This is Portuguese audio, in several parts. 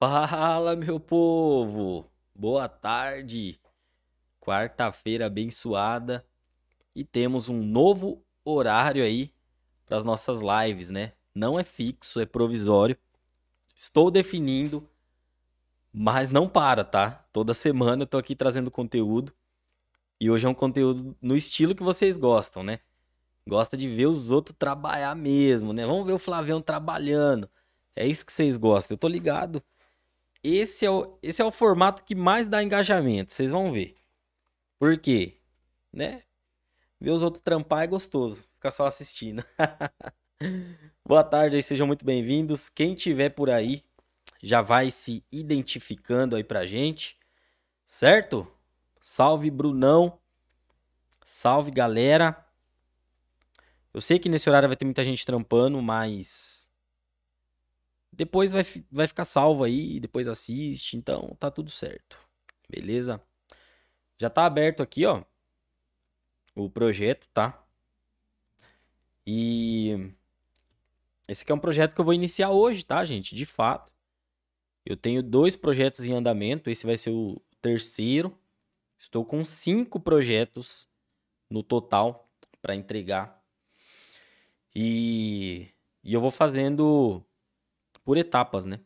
Fala, meu povo! Boa tarde! Quarta-feira abençoada e temos um novo horário aí para as nossas lives, né? Não é fixo, é provisório. Estou definindo, mas não para, tá? Toda semana eu tô aqui trazendo conteúdo e hoje é um conteúdo no estilo que vocês gostam, né? Gosta de ver os outros trabalhar mesmo, né? Vamos ver o Flavião trabalhando. É isso que vocês gostam. Eu tô ligado esse é o, esse é o formato que mais dá engajamento, vocês vão ver. Por quê? Né? Ver os outros trampar é gostoso, ficar só assistindo. Boa tarde aí, sejam muito bem-vindos. Quem tiver por aí, já vai se identificando aí pra gente, certo? Salve Brunão. Salve galera. Eu sei que nesse horário vai ter muita gente trampando, mas depois vai, vai ficar salvo aí, depois assiste, então tá tudo certo. Beleza? Já tá aberto aqui, ó, o projeto, tá? E esse aqui é um projeto que eu vou iniciar hoje, tá, gente? De fato. Eu tenho dois projetos em andamento, esse vai ser o terceiro. Estou com cinco projetos no total para entregar. E, e eu vou fazendo por etapas, né?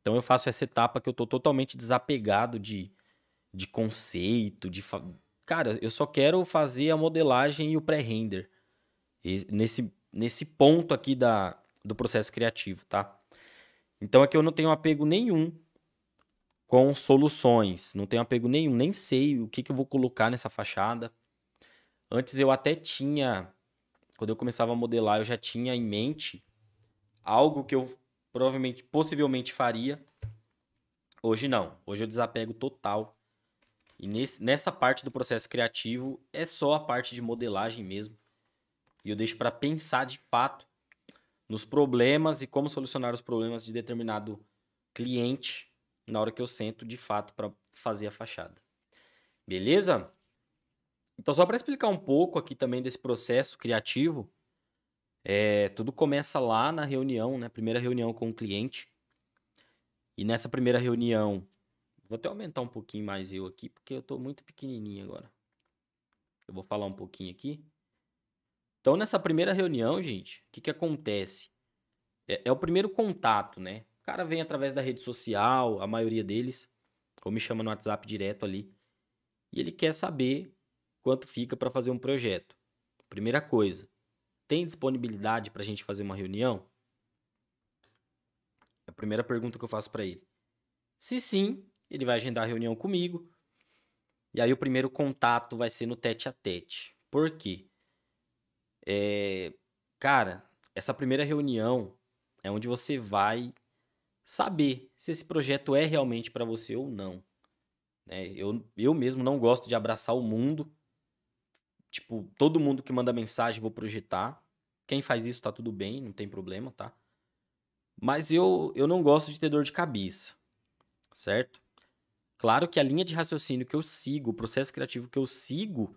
Então eu faço essa etapa que eu tô totalmente desapegado de, de conceito, de. Fa... Cara, eu só quero fazer a modelagem e o pré-render. Nesse, nesse ponto aqui da, do processo criativo, tá? Então aqui é eu não tenho apego nenhum com soluções, não tenho apego nenhum, nem sei o que, que eu vou colocar nessa fachada. Antes eu até tinha, quando eu começava a modelar, eu já tinha em mente algo que eu provavelmente, possivelmente faria. Hoje não. Hoje eu desapego total. E nesse, nessa parte do processo criativo é só a parte de modelagem mesmo. E eu deixo para pensar de fato nos problemas e como solucionar os problemas de determinado cliente na hora que eu sento de fato para fazer a fachada. Beleza? Então, só para explicar um pouco aqui também desse processo criativo, é, tudo começa lá na reunião, né? Primeira reunião com o cliente. E nessa primeira reunião, vou até aumentar um pouquinho mais eu aqui, porque eu estou muito pequenininho agora. Eu vou falar um pouquinho aqui. Então, nessa primeira reunião, gente, o que, que acontece? É, é, o primeiro contato, né? O cara vem através da rede social, a maioria deles, ou me chama no WhatsApp direto ali, e ele quer saber quanto fica para fazer um projeto. Primeira coisa tem disponibilidade para a gente fazer uma reunião? É a primeira pergunta que eu faço para ele. Se sim, ele vai agendar a reunião comigo. E aí o primeiro contato vai ser no tete a tete. Por quê? É, cara, essa primeira reunião é onde você vai saber se esse projeto é realmente para você ou não. É, eu, eu mesmo não gosto de abraçar o mundo tipo, todo mundo que manda mensagem vou projetar. Quem faz isso tá tudo bem, não tem problema, tá? Mas eu, eu não gosto de ter dor de cabeça, certo? Claro que a linha de raciocínio que eu sigo, o processo criativo que eu sigo,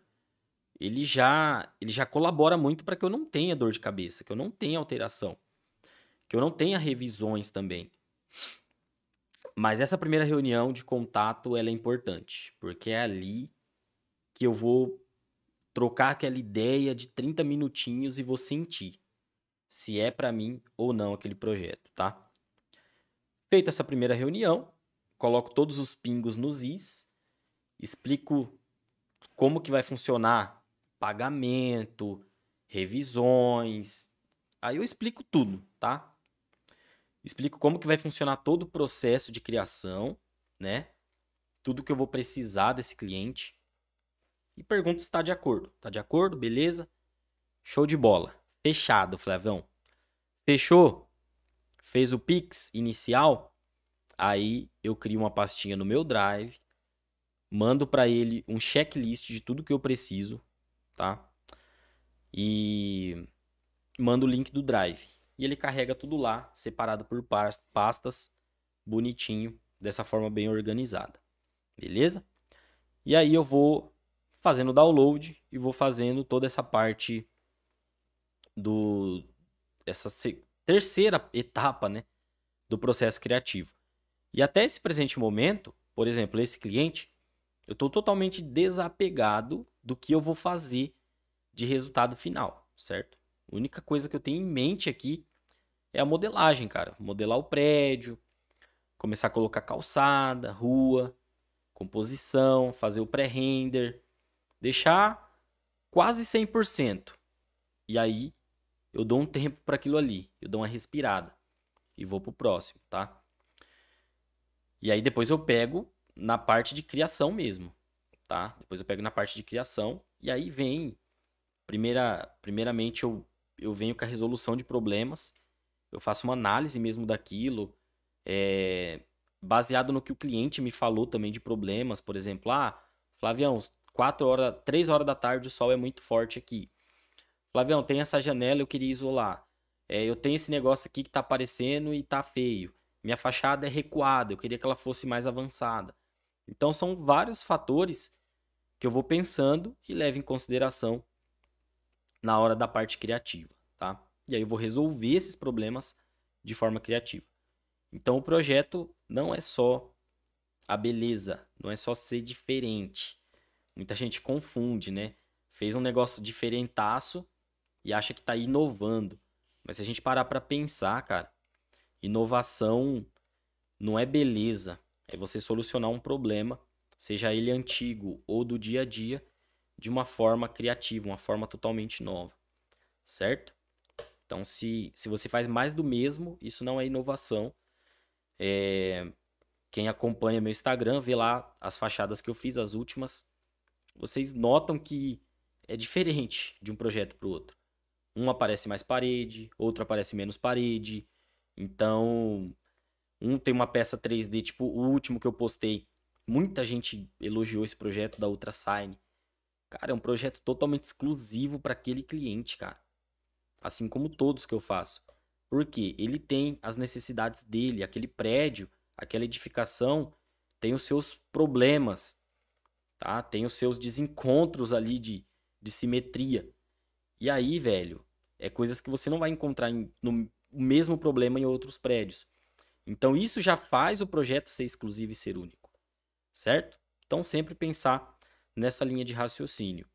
ele já ele já colabora muito para que eu não tenha dor de cabeça, que eu não tenha alteração, que eu não tenha revisões também. Mas essa primeira reunião de contato ela é importante, porque é ali que eu vou trocar aquela ideia de 30 minutinhos e vou sentir se é para mim ou não aquele projeto, tá? Feita essa primeira reunião, coloco todos os pingos nos is, explico como que vai funcionar pagamento, revisões. Aí eu explico tudo, tá? Explico como que vai funcionar todo o processo de criação, né? Tudo que eu vou precisar desse cliente e pergunta se está de acordo. está de acordo? Beleza? Show de bola. Fechado, Flavão Fechou? Fez o Pix inicial? Aí eu crio uma pastinha no meu Drive, mando para ele um checklist de tudo que eu preciso, tá? E mando o link do Drive. E ele carrega tudo lá, separado por pastas, bonitinho, dessa forma bem organizada. Beleza? E aí eu vou fazendo download e vou fazendo toda essa parte do essa terceira etapa, né, do processo criativo. E até esse presente momento, por exemplo, esse cliente, eu estou totalmente desapegado do que eu vou fazer de resultado final, certo? A única coisa que eu tenho em mente aqui é a modelagem, cara. Modelar o prédio, começar a colocar calçada, rua, composição, fazer o pré-render, Deixar quase 100%. E aí eu dou um tempo para aquilo ali, eu dou uma respirada e vou pro próximo, tá? E aí depois eu pego na parte de criação mesmo, tá? Depois eu pego na parte de criação e aí vem primeira primeiramente eu eu venho com a resolução de problemas, eu faço uma análise mesmo daquilo, é, baseado no que o cliente me falou também de problemas, por exemplo, ah, Flavião, 4 horas, 3 horas da tarde o sol é muito forte aqui. Flavião, tem essa janela, eu queria isolar. É, eu tenho esse negócio aqui que tá aparecendo e tá feio. Minha fachada é recuada, eu queria que ela fosse mais avançada. Então são vários fatores que eu vou pensando e levo em consideração na hora da parte criativa, tá? E aí eu vou resolver esses problemas de forma criativa. Então o projeto não é só a beleza, não é só ser diferente Muita gente confunde, né? Fez um negócio diferentaço e acha que tá inovando. Mas se a gente parar para pensar, cara, inovação não é beleza, é você solucionar um problema, seja ele antigo ou do dia a dia, de uma forma criativa, uma forma totalmente nova. Certo? Então, se, se você faz mais do mesmo, isso não é inovação. É... Quem acompanha meu Instagram vê lá as fachadas que eu fiz, as últimas vocês notam que é diferente de um projeto para o outro. Um aparece mais parede, outro aparece menos parede. Então, um tem uma peça 3D, tipo o último que eu postei. Muita gente elogiou esse projeto da sign Cara, é um projeto totalmente exclusivo para aquele cliente, cara. Assim como todos que eu faço. Porque ele tem as necessidades dele, aquele prédio, aquela edificação tem os seus problemas tá? Tem os seus desencontros ali de, de simetria. E aí, velho, é coisas que você não vai encontrar em, no o mesmo problema em outros prédios. Então isso já faz o projeto ser exclusivo e ser único, certo? Então sempre pensar nessa linha de raciocínio.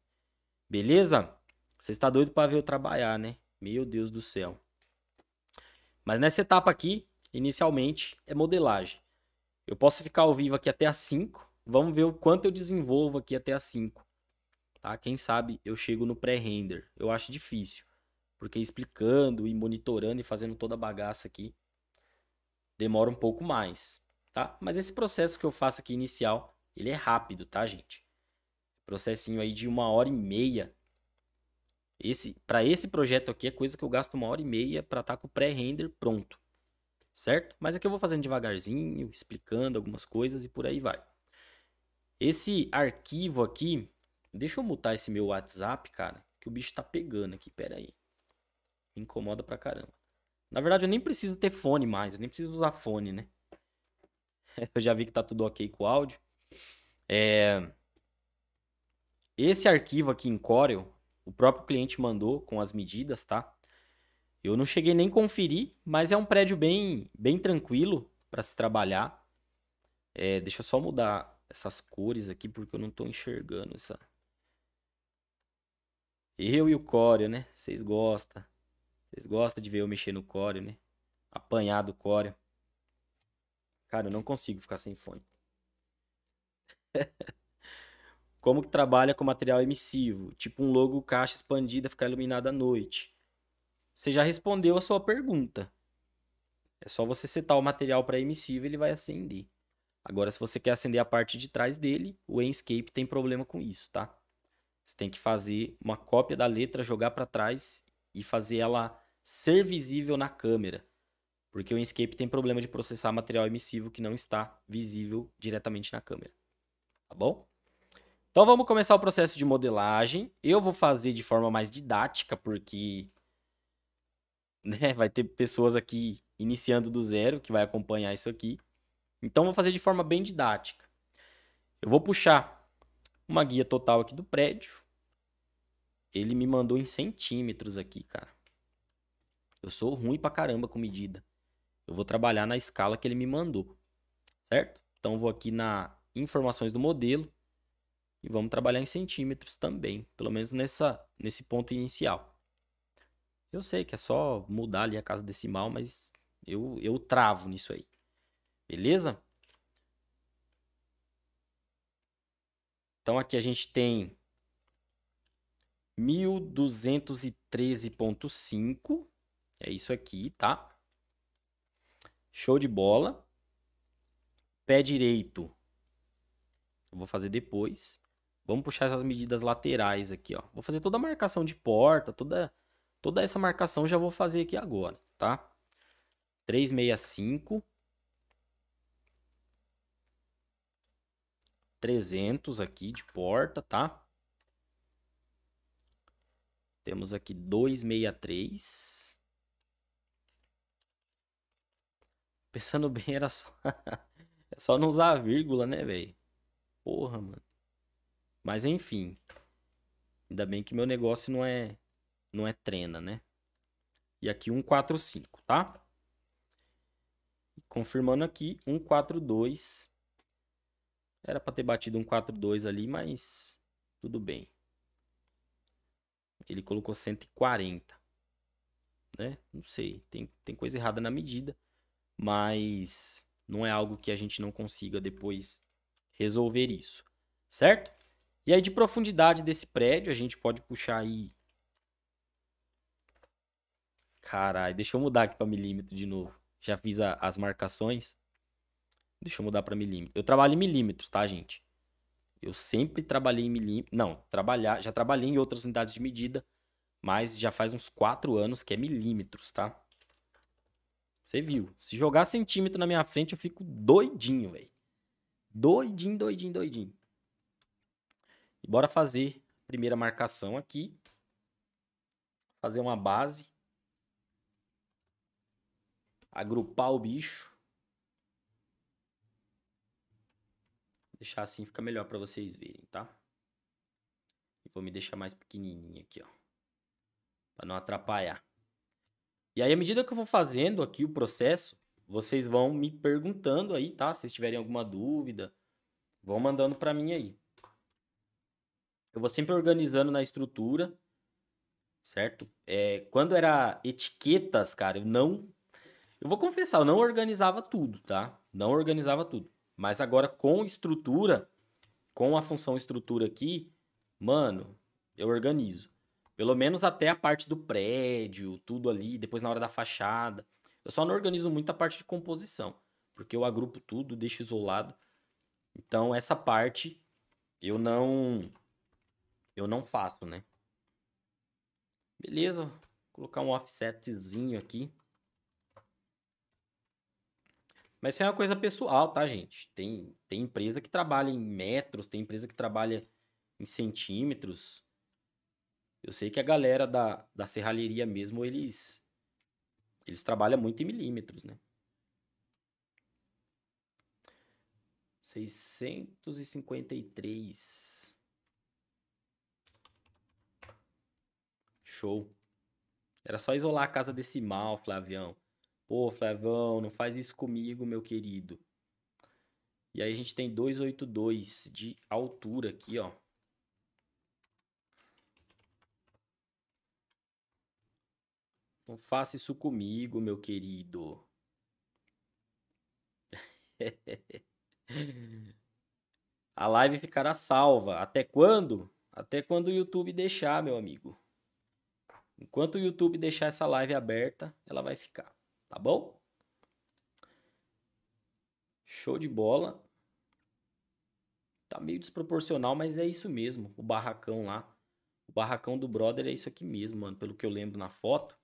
Beleza? Você está doido para ver eu trabalhar, né? Meu Deus do céu. Mas nessa etapa aqui, inicialmente, é modelagem. Eu posso ficar ao vivo aqui até às 5, Vamos ver o quanto eu desenvolvo aqui até a 5. Tá? Quem sabe eu chego no pré-render. Eu acho difícil, porque explicando e monitorando e fazendo toda a bagaça aqui demora um pouco mais, tá? Mas esse processo que eu faço aqui inicial, ele é rápido, tá, gente? Processinho aí de uma hora e meia. Esse, para esse projeto aqui é coisa que eu gasto uma hora e meia para estar tá com o pré-render pronto, certo? Mas aqui é eu vou fazendo devagarzinho, explicando algumas coisas e por aí vai. Esse arquivo aqui, deixa eu mutar esse meu WhatsApp, cara, que o bicho tá pegando aqui, pera aí. Me incomoda pra caramba. Na verdade, eu nem preciso ter fone mais, eu nem preciso usar fone, né? eu já vi que tá tudo ok com o áudio. É... Esse arquivo aqui em Corel, o próprio cliente mandou com as medidas, tá? Eu não cheguei nem conferir, mas é um prédio bem, bem tranquilo para se trabalhar. É, deixa eu só mudar essas cores aqui porque eu não tô enxergando essa. Eu e o Coreo, né? Vocês gostam. Vocês gostam de ver eu mexer no Coreo, né? Apanhar do Coreo. Cara, eu não consigo ficar sem fone. Como que trabalha com material emissivo? Tipo um logo caixa expandida ficar iluminada à noite. Você já respondeu a sua pergunta. É só você setar o material para emissivo, ele vai acender. Agora, se você quer acender a parte de trás dele, o Enscape tem problema com isso, tá? Você tem que fazer uma cópia da letra, jogar para trás e fazer ela ser visível na câmera. Porque o Enscape tem problema de processar material emissivo que não está visível diretamente na câmera. Tá bom? Então vamos começar o processo de modelagem. Eu vou fazer de forma mais didática, porque né, vai ter pessoas aqui iniciando do zero que vai acompanhar isso aqui. Então, vou fazer de forma bem didática. Eu vou puxar uma guia total aqui do prédio. Ele me mandou em centímetros aqui, cara. Eu sou ruim pra caramba com medida. Eu vou trabalhar na escala que ele me mandou, certo? Então, vou aqui na informações do modelo e vamos trabalhar em centímetros também, pelo menos nessa, nesse ponto inicial. Eu sei que é só mudar ali a casa decimal, mas eu, eu travo nisso aí. Beleza? Então aqui a gente tem 1213.5. É isso aqui, tá? Show de bola. Pé direito. Eu vou fazer depois. Vamos puxar essas medidas laterais aqui, ó. Vou fazer toda a marcação de porta, toda, toda essa marcação já vou fazer aqui agora, tá? 365. 300 aqui de porta, tá? Temos aqui 263. Pensando bem, era só... é só não usar a vírgula, né, velho? Porra, mano. Mas enfim. Ainda bem que meu negócio não é não é trena, né? E aqui 145, tá? Confirmando aqui, 142 era para ter batido um 4-2 ali, mas tudo bem. Ele colocou 140. Né? Não sei, tem, tem coisa errada na medida, mas não é algo que a gente não consiga depois resolver isso, certo? E aí de profundidade desse prédio, a gente pode puxar aí. Caralho, deixa eu mudar aqui para milímetro de novo. Já fiz a, as marcações. Deixa eu mudar para milímetro. Eu trabalho em milímetros, tá, gente? Eu sempre trabalhei em milímetros. Não, trabalhar, já trabalhei em outras unidades de medida, mas já faz uns 4 anos que é milímetros, tá? Você viu. Se jogar centímetro na minha frente, eu fico doidinho, velho. Doidinho, doidinho, doidinho. E bora fazer a primeira marcação aqui. Fazer uma base. Agrupar o bicho. Deixar assim fica melhor para vocês verem, tá? E vou me deixar mais pequenininho aqui, ó. Pra não atrapalhar. E aí, à medida que eu vou fazendo aqui o processo, vocês vão me perguntando aí, tá? Se vocês tiverem alguma dúvida, vão mandando para mim aí. Eu vou sempre organizando na estrutura, certo? É, quando era etiquetas, cara, eu não. Eu vou confessar, eu não organizava tudo, tá? Não organizava tudo. Mas agora com estrutura, com a função estrutura aqui, mano, eu organizo. Pelo menos até a parte do prédio, tudo ali, depois na hora da fachada. Eu só não organizo muito a parte de composição, porque eu agrupo tudo, deixo isolado. Então essa parte eu não eu não faço, né? Beleza, vou colocar um offsetzinho aqui. Mas isso é uma coisa pessoal, tá, gente? Tem, tem empresa que trabalha em metros, tem empresa que trabalha em centímetros. Eu sei que a galera da, da serralheria mesmo, eles eles trabalham muito em milímetros, né? 653. Show. Era só isolar a casa decimal, Flavião. Pô, Flavão, não faz isso comigo, meu querido. E aí a gente tem 282 de altura aqui, ó. Não faça isso comigo, meu querido. a live ficará salva. Até quando? Até quando o YouTube deixar, meu amigo. Enquanto o YouTube deixar essa live aberta, ela vai ficar. Tá bom? Show de bola. Tá meio desproporcional, mas é isso mesmo. O barracão lá. O barracão do brother é isso aqui mesmo, mano. Pelo que eu lembro na foto.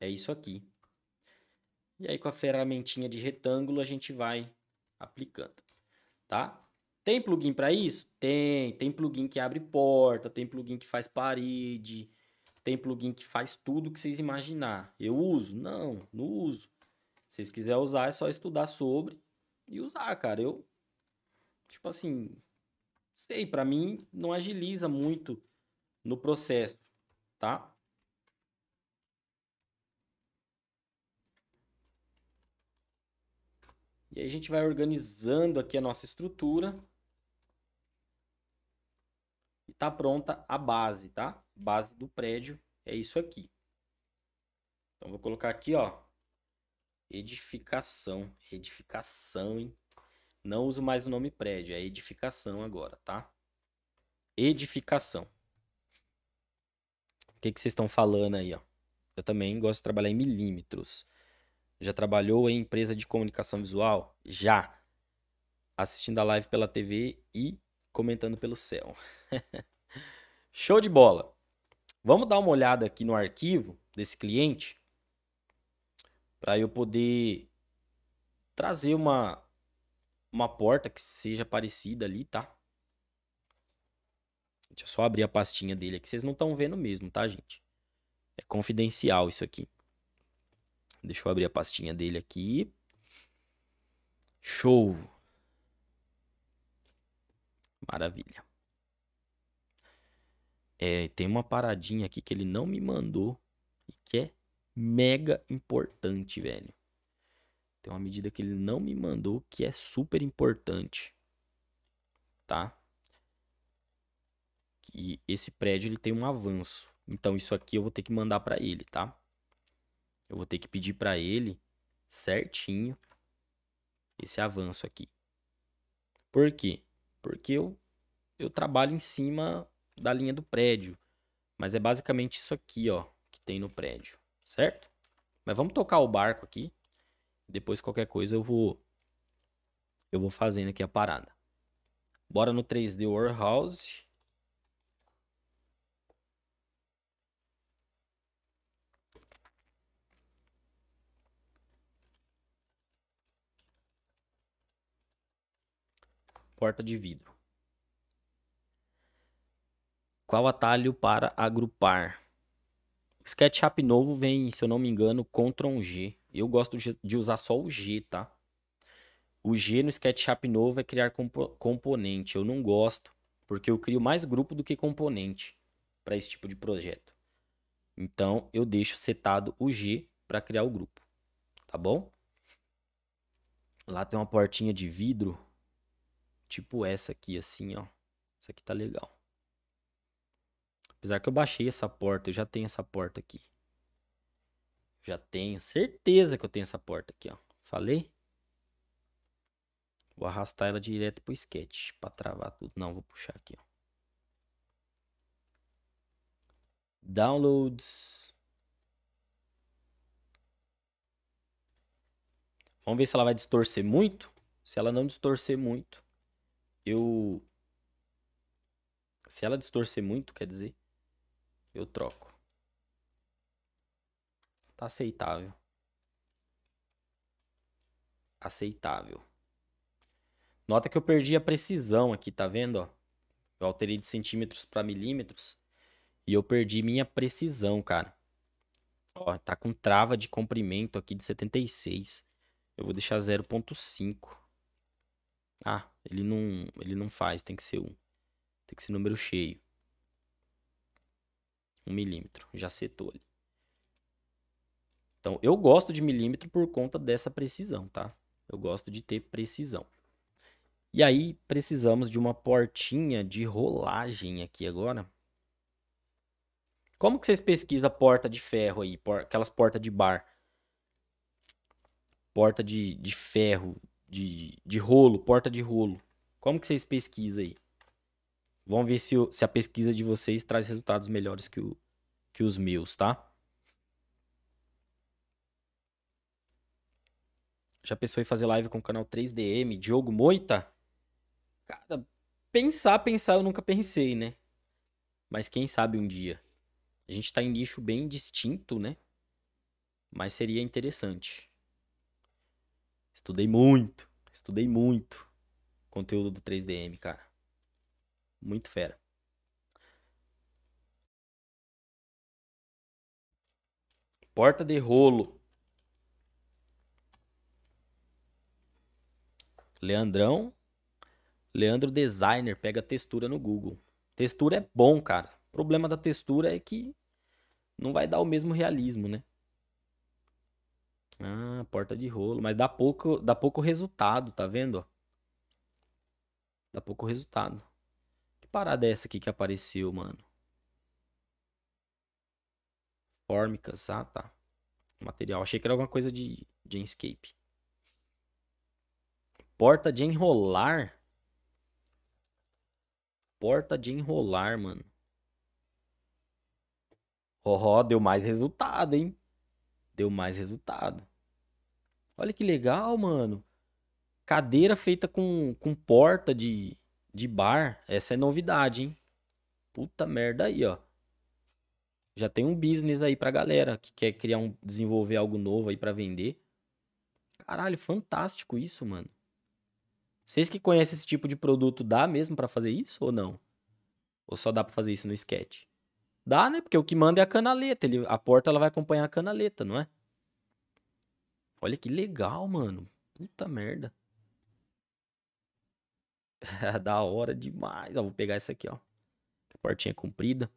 É isso aqui. E aí com a ferramentinha de retângulo a gente vai aplicando, tá? Tem plugin para isso? Tem, tem plugin que abre porta, tem plugin que faz parede, tem plugin que faz tudo que vocês imaginar. Eu uso? Não, não uso. Se vocês quiserem usar, é só estudar sobre e usar, cara. Eu, tipo assim, sei, para mim não agiliza muito no processo, tá? E aí a gente vai organizando aqui a nossa estrutura. E tá pronta a base, tá? base do prédio é isso aqui. Então vou colocar aqui, ó, edificação, edificação, hein? Não uso mais o nome prédio, é edificação agora, tá? Edificação. O que, que vocês estão falando aí, ó? Eu também gosto de trabalhar em milímetros. Já trabalhou em empresa de comunicação visual? Já. Assistindo a live pela TV e comentando pelo céu. Show de bola. Vamos dar uma olhada aqui no arquivo desse cliente para eu poder trazer uma uma porta que seja parecida ali, tá? Deixa eu só abrir a pastinha dele aqui, vocês não estão vendo mesmo, tá, gente? É confidencial isso aqui. Deixa eu abrir a pastinha dele aqui. Show. Maravilha é, tem uma paradinha aqui que ele não me mandou e que é mega importante, velho. Tem uma medida que ele não me mandou que é super importante, tá? E esse prédio ele tem um avanço. Então isso aqui eu vou ter que mandar para ele, tá? Eu vou ter que pedir para ele certinho esse avanço aqui. Por quê? Porque eu, eu trabalho em cima da linha do prédio. Mas é basicamente isso aqui, ó, que tem no prédio, certo? Mas vamos tocar o barco aqui. Depois qualquer coisa eu vou eu vou fazendo aqui a parada. Bora no 3D Warehouse. Porta de vidro. Qual atalho para agrupar? SketchUp novo vem, se eu não me engano, Ctrl G. Eu gosto de usar só o G, tá? O G no SketchUp novo é criar compo componente. Eu não gosto, porque eu crio mais grupo do que componente para esse tipo de projeto. Então, eu deixo setado o G para criar o grupo, tá bom? Lá tem uma portinha de vidro, tipo essa aqui, assim, ó. Essa aqui tá legal. Apesar que eu baixei essa porta, eu já tenho essa porta aqui. Já tenho certeza que eu tenho essa porta aqui, ó. Falei? Vou arrastar ela direto pro sketch para travar tudo. Não, vou puxar aqui, ó. Downloads. Vamos ver se ela vai distorcer muito. Se ela não distorcer muito, eu se ela distorcer muito, quer dizer, eu troco. Tá aceitável. Aceitável. Nota que eu perdi a precisão aqui, tá vendo? Eu alterei de centímetros para milímetros e eu perdi minha precisão, cara. Ó, tá com trava de comprimento aqui de 76. Eu vou deixar 0.5. Ah, ele não, ele não faz, tem que ser um. Tem que ser número cheio um milímetro, já setou ali. Então, eu gosto de milímetro por conta dessa precisão, tá? Eu gosto de ter precisão. E aí, precisamos de uma portinha de rolagem aqui agora. Como que vocês pesquisam porta de ferro aí, por, aquelas portas de bar? Porta de, de ferro, de, de rolo, porta de rolo. Como que vocês pesquisam aí? Vamos ver se, se a pesquisa de vocês traz resultados melhores que, o, que os meus, tá? Já pensou em fazer live com o canal 3DM, Diogo Moita? Cara, pensar, pensar eu nunca pensei, né? Mas quem sabe um dia. A gente tá em nicho bem distinto, né? Mas seria interessante. Estudei muito, estudei muito conteúdo do 3DM, cara muito fera. Porta de rolo. Leandrão. Leandro Designer pega textura no Google. Textura é bom, cara. O problema da textura é que não vai dar o mesmo realismo, né? Ah, porta de rolo. Mas dá pouco, dá pouco resultado, tá vendo? Dá pouco resultado. Que parada é essa aqui que apareceu, mano? Fórmicas, ah tá. Material, achei que era alguma coisa de Genscape. Porta de enrolar? Porta de enrolar, mano. Ó, oh, deu mais resultado, hein? Deu mais resultado. Olha que legal, mano. Cadeira feita com, com porta de, de bar, essa é novidade, hein? Puta merda aí, ó. Já tem um business aí pra galera que quer criar um, desenvolver algo novo aí para vender. Caralho, fantástico isso, mano. Vocês que conhecem esse tipo de produto, dá mesmo para fazer isso ou não? Ou só dá para fazer isso no sketch? Dá, né? Porque o que manda é a canaleta. Ele, a porta ela vai acompanhar a canaleta, não é? Olha que legal, mano. Puta merda. da hora demais. vou pegar essa aqui, ó. A portinha é comprida.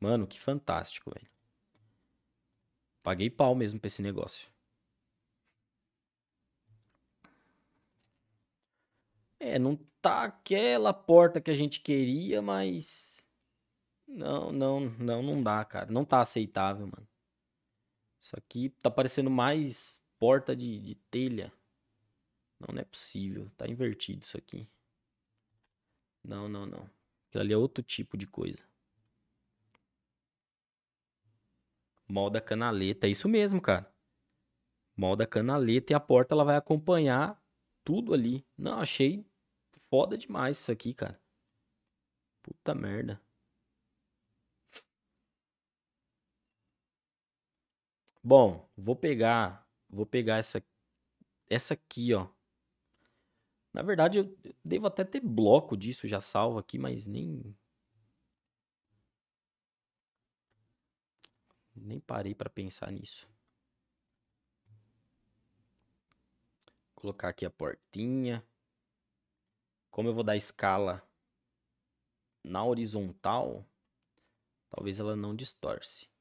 Mano, que fantástico, velho. Paguei pau mesmo pra esse negócio. É, não tá aquela porta que a gente queria, mas. Não, não, não, não dá, cara. Não tá aceitável, mano. Isso aqui tá parecendo mais porta de, de telha. Não, não é possível. Tá invertido isso aqui. Não, não, não. Aquilo ali é outro tipo de coisa. Molda canaleta. É isso mesmo, cara. Molda canaleta e a porta ela vai acompanhar tudo ali. Não, achei foda demais isso aqui, cara. Puta merda. Bom, vou pegar Vou pegar essa, essa aqui, ó. Na verdade, eu devo até ter bloco disso já salvo aqui, mas nem. Nem parei para pensar nisso. Vou colocar aqui a portinha. Como eu vou dar escala na horizontal, talvez ela não distorce.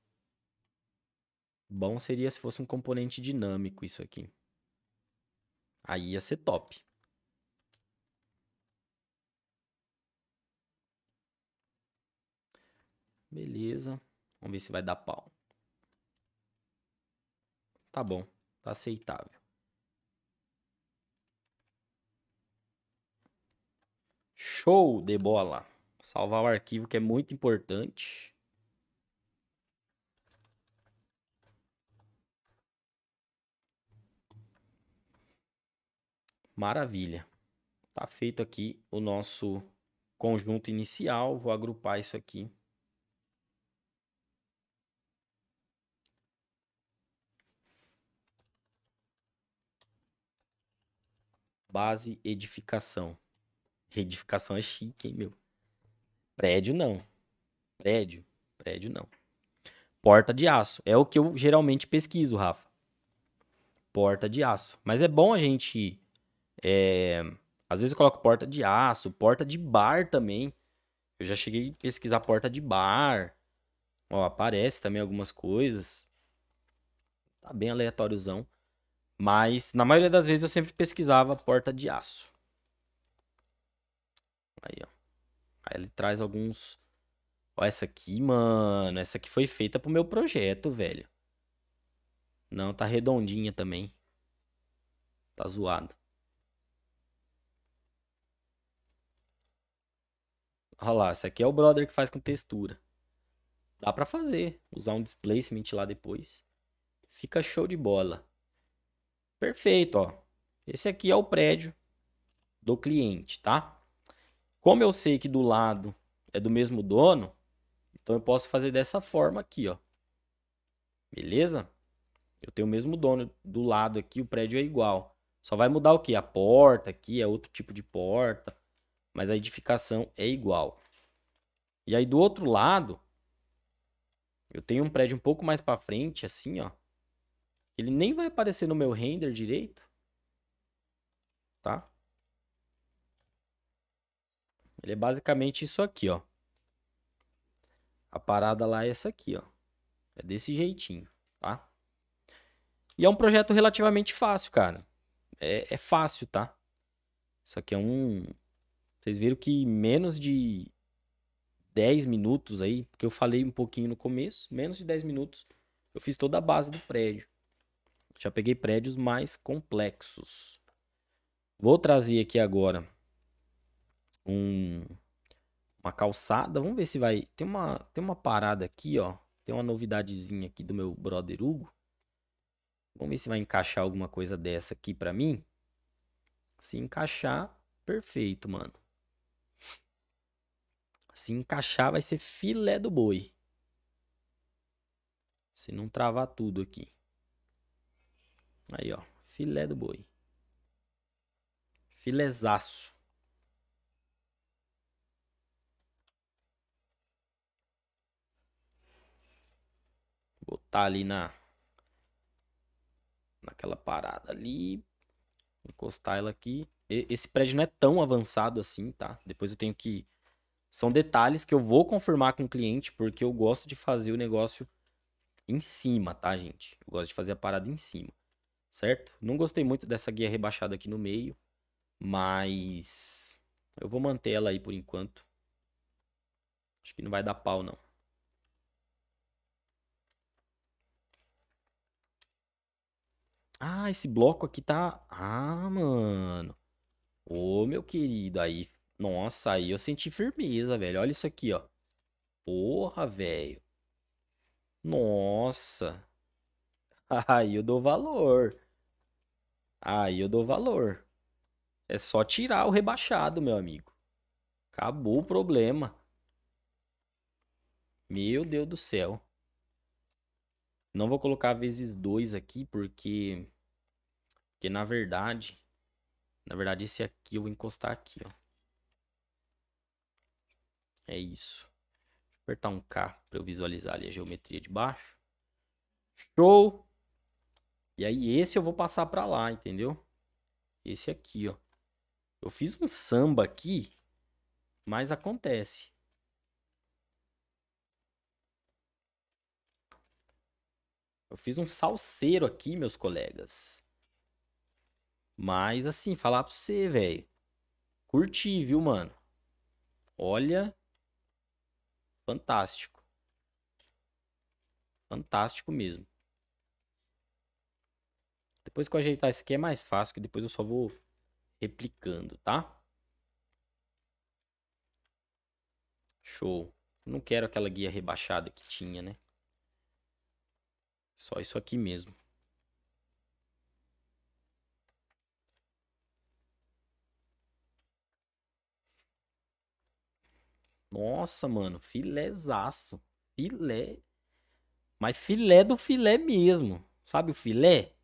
Bom seria se fosse um componente dinâmico isso aqui. Aí ia ser top. Beleza. Vamos ver se vai dar pau. Tá bom. Tá aceitável. Show de bola. Salvar o arquivo que é muito importante. Maravilha. Tá feito aqui o nosso conjunto inicial. Vou agrupar isso aqui. Base edificação. Edificação é chique, hein, meu? Prédio não. Prédio, prédio não. Porta de aço. É o que eu geralmente pesquiso, Rafa. Porta de aço. Mas é bom a gente é, às vezes eu coloco porta de aço, porta de bar também. Eu já cheguei a pesquisar porta de bar. Ó, aparece também algumas coisas. Tá bem aleatóriozão. Mas na maioria das vezes eu sempre pesquisava porta de aço. Aí, ó. Aí ele traz alguns. Ó, essa aqui, mano. Essa aqui foi feita pro meu projeto, velho. Não, tá redondinha também. Tá zoado. Olha lá, esse aqui é o brother que faz com textura. Dá pra fazer. Usar um displacement lá depois. Fica show de bola. Perfeito, ó. Esse aqui é o prédio do cliente, tá? Como eu sei que do lado é do mesmo dono, então eu posso fazer dessa forma aqui, ó. Beleza? Eu tenho o mesmo dono do lado aqui, o prédio é igual. Só vai mudar o que? A porta aqui é outro tipo de porta mas a edificação é igual. E aí do outro lado, eu tenho um prédio um pouco mais para frente, assim, ó. Ele nem vai aparecer no meu render direito. Tá? Ele é basicamente isso aqui, ó. A parada lá é essa aqui, ó. É desse jeitinho, tá? E é um projeto relativamente fácil, cara. É, é fácil, tá? Isso aqui é um, vocês viram que menos de 10 minutos aí, porque eu falei um pouquinho no começo, menos de 10 minutos, eu fiz toda a base do prédio. Já peguei prédios mais complexos. Vou trazer aqui agora um, uma calçada. Vamos ver se vai. Tem uma, tem uma parada aqui, ó. Tem uma novidadezinha aqui do meu brother Hugo. Vamos ver se vai encaixar alguma coisa dessa aqui para mim. Se encaixar, perfeito, mano. Se encaixar, vai ser filé do boi. Se não travar tudo aqui. Aí, ó. Filé do boi. Filezaço. Botar ali na... Naquela parada ali. Encostar ela aqui. esse prédio não é tão avançado assim, tá? Depois eu tenho que são detalhes que eu vou confirmar com o cliente, porque eu gosto de fazer o negócio em cima, tá, gente? Eu gosto de fazer a parada em cima, certo? Não gostei muito dessa guia rebaixada aqui no meio, mas eu vou manter ela aí por enquanto. Acho que não vai dar pau, não. Ah, esse bloco aqui tá... Ah, mano. Ô, meu querido, aí nossa, aí eu senti firmeza, velho. Olha isso aqui, ó. Porra, velho. Nossa. Aí eu dou valor. Aí eu dou valor. É só tirar o rebaixado, meu amigo. Acabou o problema. Meu Deus do céu. Não vou colocar vezes 2 aqui, porque... Porque na verdade... Na verdade, esse aqui eu vou encostar aqui, ó. É isso. Vou apertar um K para eu visualizar ali a geometria de baixo. Show! E aí esse eu vou passar para lá, entendeu? Esse aqui, ó. Eu fiz um samba aqui, mas acontece. Eu fiz um salseiro aqui, meus colegas. Mas assim, falar pra você, velho. Curti, viu, mano? Olha, Fantástico. Fantástico mesmo. Depois que eu ajeitar isso aqui é mais fácil, que depois eu só vou replicando, tá? Show. Não quero aquela guia rebaixada que tinha, né? Só isso aqui mesmo. Nossa, mano, filézaço. Filé. Mas filé do filé mesmo. Sabe o filé?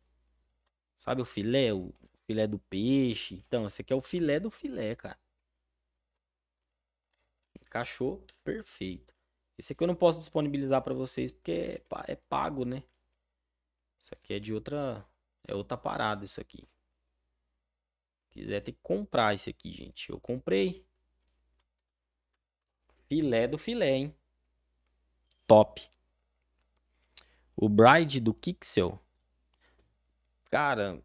Sabe o filé? O filé do peixe. Então, esse aqui é o filé do filé, cara. Encaixou perfeito. Esse aqui eu não posso disponibilizar para vocês porque é, é pago, né? Isso aqui é de outra. É outra parada, isso aqui. quiser, ter que comprar esse aqui, gente. Eu comprei. Filé do filé, hein? Top. O Bride do Kixel. Cara,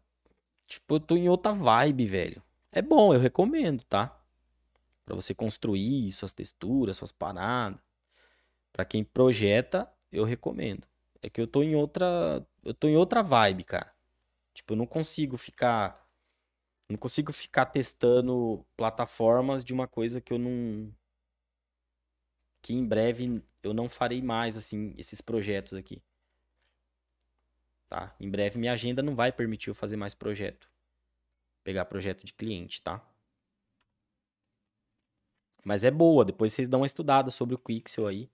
tipo, eu tô em outra vibe, velho. É bom, eu recomendo, tá? Para você construir suas texturas, suas paradas. Para quem projeta, eu recomendo. É que eu tô em outra, eu tô em outra vibe, cara. Tipo, eu não consigo ficar não consigo ficar testando plataformas de uma coisa que eu não que em breve eu não farei mais assim esses projetos aqui. Tá? Em breve minha agenda não vai permitir eu fazer mais projeto. Pegar projeto de cliente, tá? Mas é boa, depois vocês dão uma estudada sobre o Quixel aí.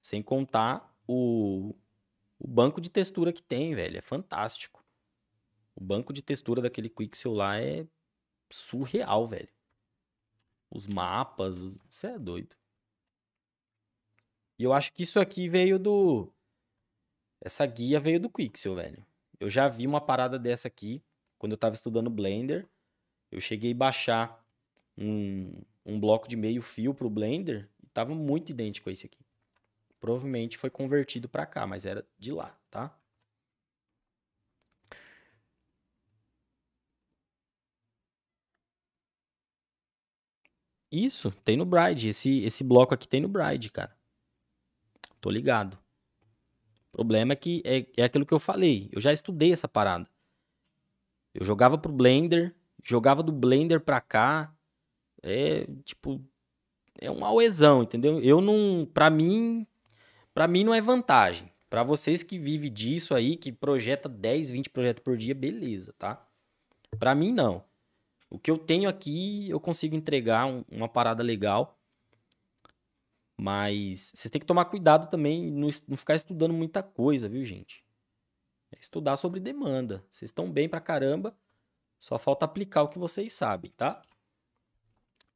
Sem contar o, o banco de textura que tem, velho. É fantástico. O banco de textura daquele Quixel lá é surreal, velho. Os mapas, você é doido. E eu acho que isso aqui veio do. Essa guia veio do Quixel, velho. Eu já vi uma parada dessa aqui quando eu tava estudando Blender. Eu cheguei a baixar um, um bloco de meio fio pro Blender e tava muito idêntico a esse aqui. Provavelmente foi convertido para cá, mas era de lá, tá? Isso, tem no Bride. Esse, esse bloco aqui tem no Bride, cara. Tô ligado. O problema é que é, é aquilo que eu falei. Eu já estudei essa parada. Eu jogava pro Blender, jogava do Blender pra cá. É, tipo, é um auezão, entendeu? Eu não, para mim, para mim não é vantagem. Para vocês que vivem disso aí, que projeta 10, 20 projetos por dia, beleza, tá? Para mim não. O que eu tenho aqui, eu consigo entregar um, uma parada legal. Mas vocês têm que tomar cuidado também, não, não ficar estudando muita coisa, viu, gente? É estudar sobre demanda. Vocês estão bem pra caramba, só falta aplicar o que vocês sabem, tá?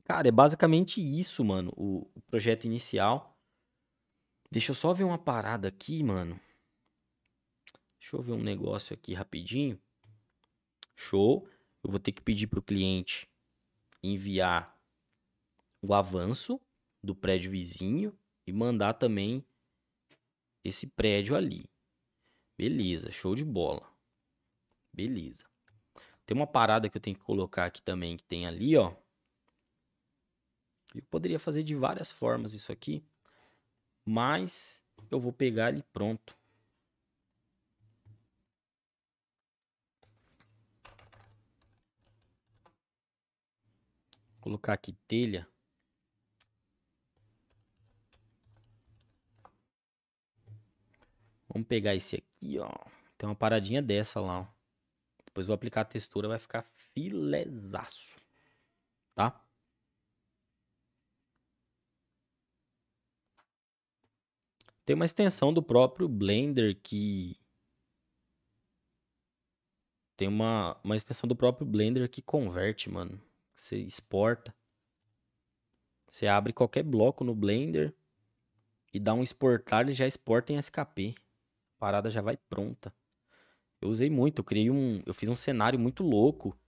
Cara, é basicamente isso, mano, o, o projeto inicial. Deixa eu só ver uma parada aqui, mano. Deixa eu ver um negócio aqui rapidinho. Show. Eu vou ter que pedir pro cliente enviar o avanço do prédio vizinho e mandar também esse prédio ali. Beleza, show de bola. Beleza. Tem uma parada que eu tenho que colocar aqui também que tem ali, ó. Eu poderia fazer de várias formas isso aqui, mas eu vou pegar ele pronto. colocar aqui telha. Vamos pegar esse aqui, ó. Tem uma paradinha dessa lá, ó. Depois vou aplicar a textura, vai ficar filezaço. Tá? Tem uma extensão do próprio Blender que... Tem uma, uma extensão do próprio Blender que converte, mano. Você exporta. Você abre qualquer bloco no Blender e dá um exportar, ele já exporta em SKP parada já vai pronta. Eu usei muito, eu criei um. Eu fiz um cenário muito louco.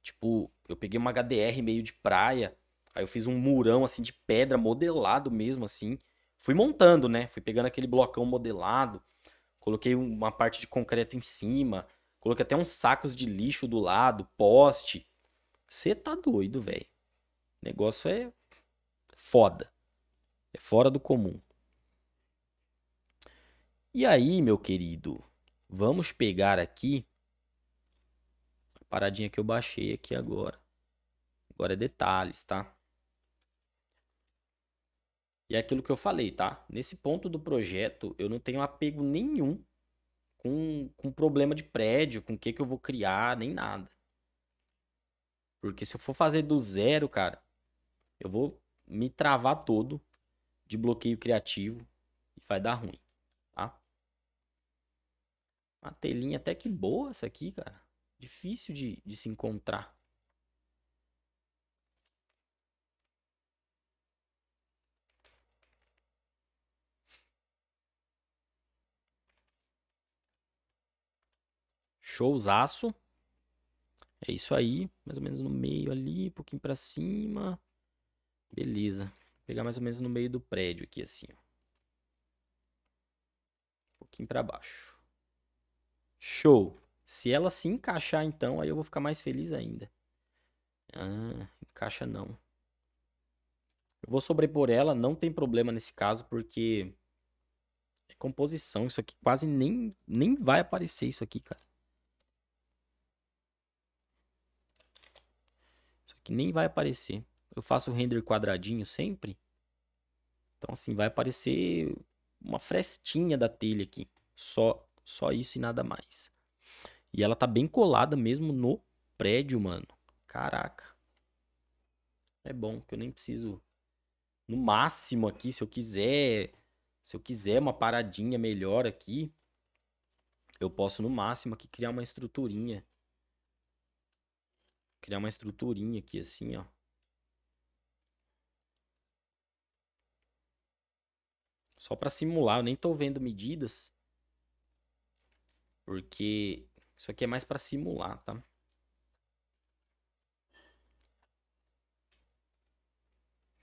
Tipo, eu peguei uma HDR meio de praia. Aí eu fiz um murão assim de pedra modelado mesmo assim. Fui montando, né? Fui pegando aquele blocão modelado. Coloquei uma parte de concreto em cima. Coloquei até uns sacos de lixo do lado, poste. Você tá doido, velho. Negócio é foda. É fora do comum. E aí, meu querido, vamos pegar aqui a paradinha que eu baixei aqui agora. Agora é detalhes, tá? E é aquilo que eu falei, tá? Nesse ponto do projeto, eu não tenho apego nenhum com, com problema de prédio, com o que, que eu vou criar, nem nada. Porque se eu for fazer do zero, cara, eu vou me travar todo de bloqueio criativo e vai dar ruim. Uma telinha até que boa essa aqui, cara. Difícil de, de se encontrar. Showzaço. É isso aí, mais ou menos no meio ali, um pouquinho para cima. Beleza. Vou pegar mais ou menos no meio do prédio aqui assim, ó. Um pouquinho para baixo. Show. Se ela se encaixar, então, aí eu vou ficar mais feliz ainda. Ah, encaixa não. Eu vou sobrepor ela, não tem problema nesse caso, porque é composição. Isso aqui quase nem, nem vai aparecer isso aqui, cara. Isso aqui nem vai aparecer. Eu faço render quadradinho sempre. Então, assim, vai aparecer uma frestinha da telha aqui. Só só isso e nada mais. E ela tá bem colada mesmo no prédio, mano. Caraca. É bom que eu nem preciso. No máximo aqui, se eu quiser. Se eu quiser uma paradinha melhor aqui, eu posso no máximo aqui criar uma estruturinha. Criar uma estruturinha aqui assim, ó. Só para simular, eu nem tô vendo medidas. Porque isso aqui é mais para simular, tá?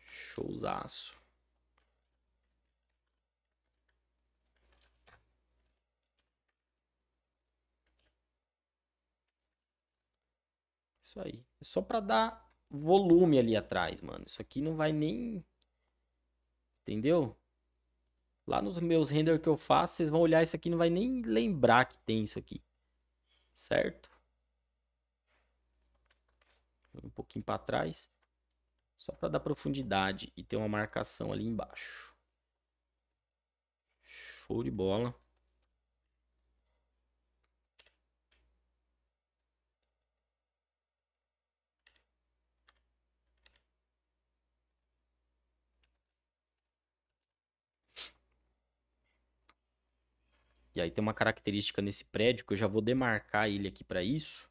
Showzaço. Isso aí. É só para dar volume ali atrás, mano. Isso aqui não vai nem... Entendeu? Lá nos meus render que eu faço, vocês vão olhar isso aqui não vai nem lembrar que tem isso aqui. Certo? Um pouquinho para trás. Só para dar profundidade e ter uma marcação ali embaixo. Show de bola. E aí tem uma característica nesse prédio que eu já vou demarcar ele aqui para isso.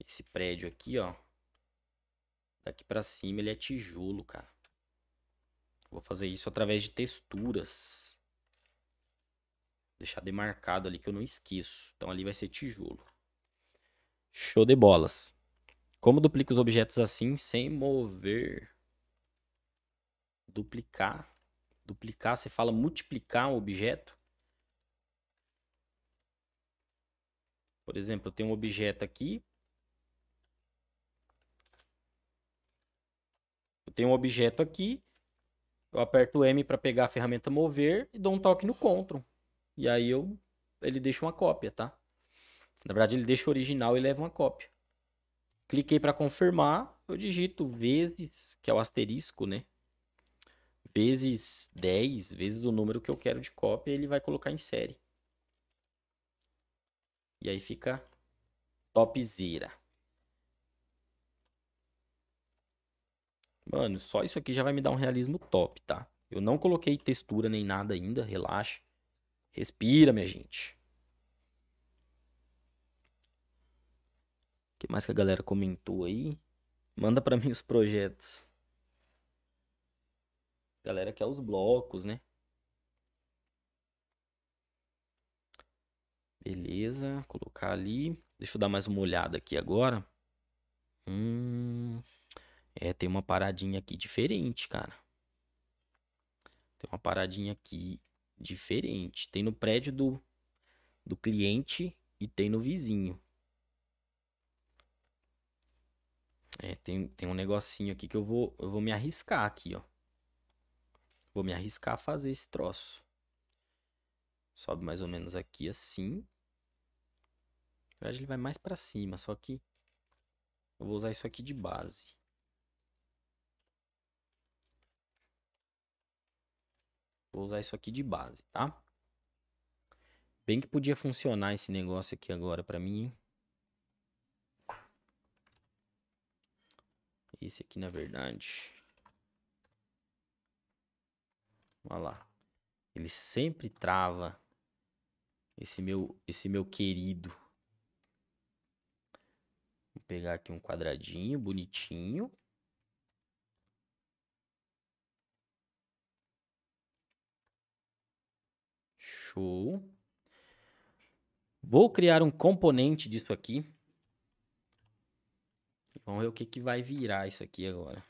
Esse prédio aqui, ó. Daqui para cima ele é tijolo, cara. Vou fazer isso através de texturas. Deixar demarcado ali que eu não esqueço. Então ali vai ser tijolo. Show de bolas. Como duplica os objetos assim sem mover? Duplicar. Duplicar, você fala multiplicar um objeto. Por exemplo, eu tenho um objeto aqui. Eu tenho um objeto aqui. Eu aperto M para pegar a ferramenta mover e dou um toque no Ctrl. E aí eu, ele deixa uma cópia, tá? Na verdade, ele deixa o original e leva uma cópia. Cliquei para confirmar, eu digito vezes, que é o asterisco, né? Vezes 10, vezes o número que eu quero de cópia, ele vai colocar em série. E aí fica topzera. Mano, só isso aqui já vai me dar um realismo top, tá? Eu não coloquei textura nem nada ainda, relaxa. Respira, minha gente. O que mais que a galera comentou aí? Manda para mim os projetos. A galera quer os blocos, né? Beleza, colocar ali. Deixa eu dar mais uma olhada aqui agora. Hum, é, tem uma paradinha aqui diferente, cara. Tem uma paradinha aqui diferente. Tem no prédio do, do cliente e tem no vizinho. É, tem, tem um negocinho aqui que eu vou, eu vou me arriscar aqui, ó. Vou me arriscar a fazer esse troço. Sobe mais ou menos aqui assim verdade, ele vai mais pra cima, só que eu vou usar isso aqui de base. Vou usar isso aqui de base, tá? Bem que podia funcionar esse negócio aqui agora pra mim. Esse aqui, na verdade. Olha lá. Ele sempre trava esse meu, esse meu querido. Vou pegar aqui um quadradinho bonitinho. Show. Vou criar um componente disso aqui. Vamos ver o que, que vai virar isso aqui agora.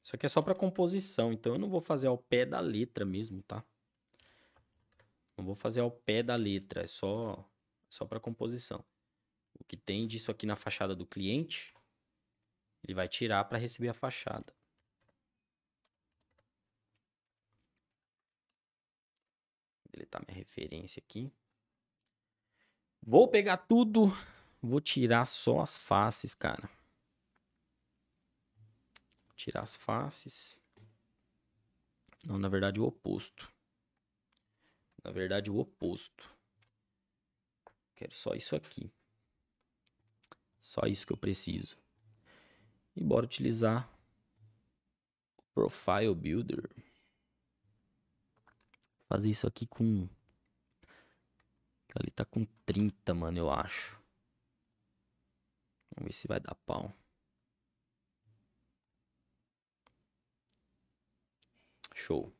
Isso aqui é só para composição, então eu não vou fazer ao pé da letra mesmo, tá? Não vou fazer ao pé da letra, é só, só para composição o que tem disso aqui na fachada do cliente, ele vai tirar para receber a fachada. Vou deletar tá minha referência aqui. Vou pegar tudo, vou tirar só as faces, cara. Vou tirar as faces. Não, na verdade o oposto. Na verdade o oposto. Quero só isso aqui. Só isso que eu preciso. E bora utilizar o Profile Builder. fazer isso aqui com... Ali tá com 30, mano, eu acho. Vamos ver se vai dar pau. Show.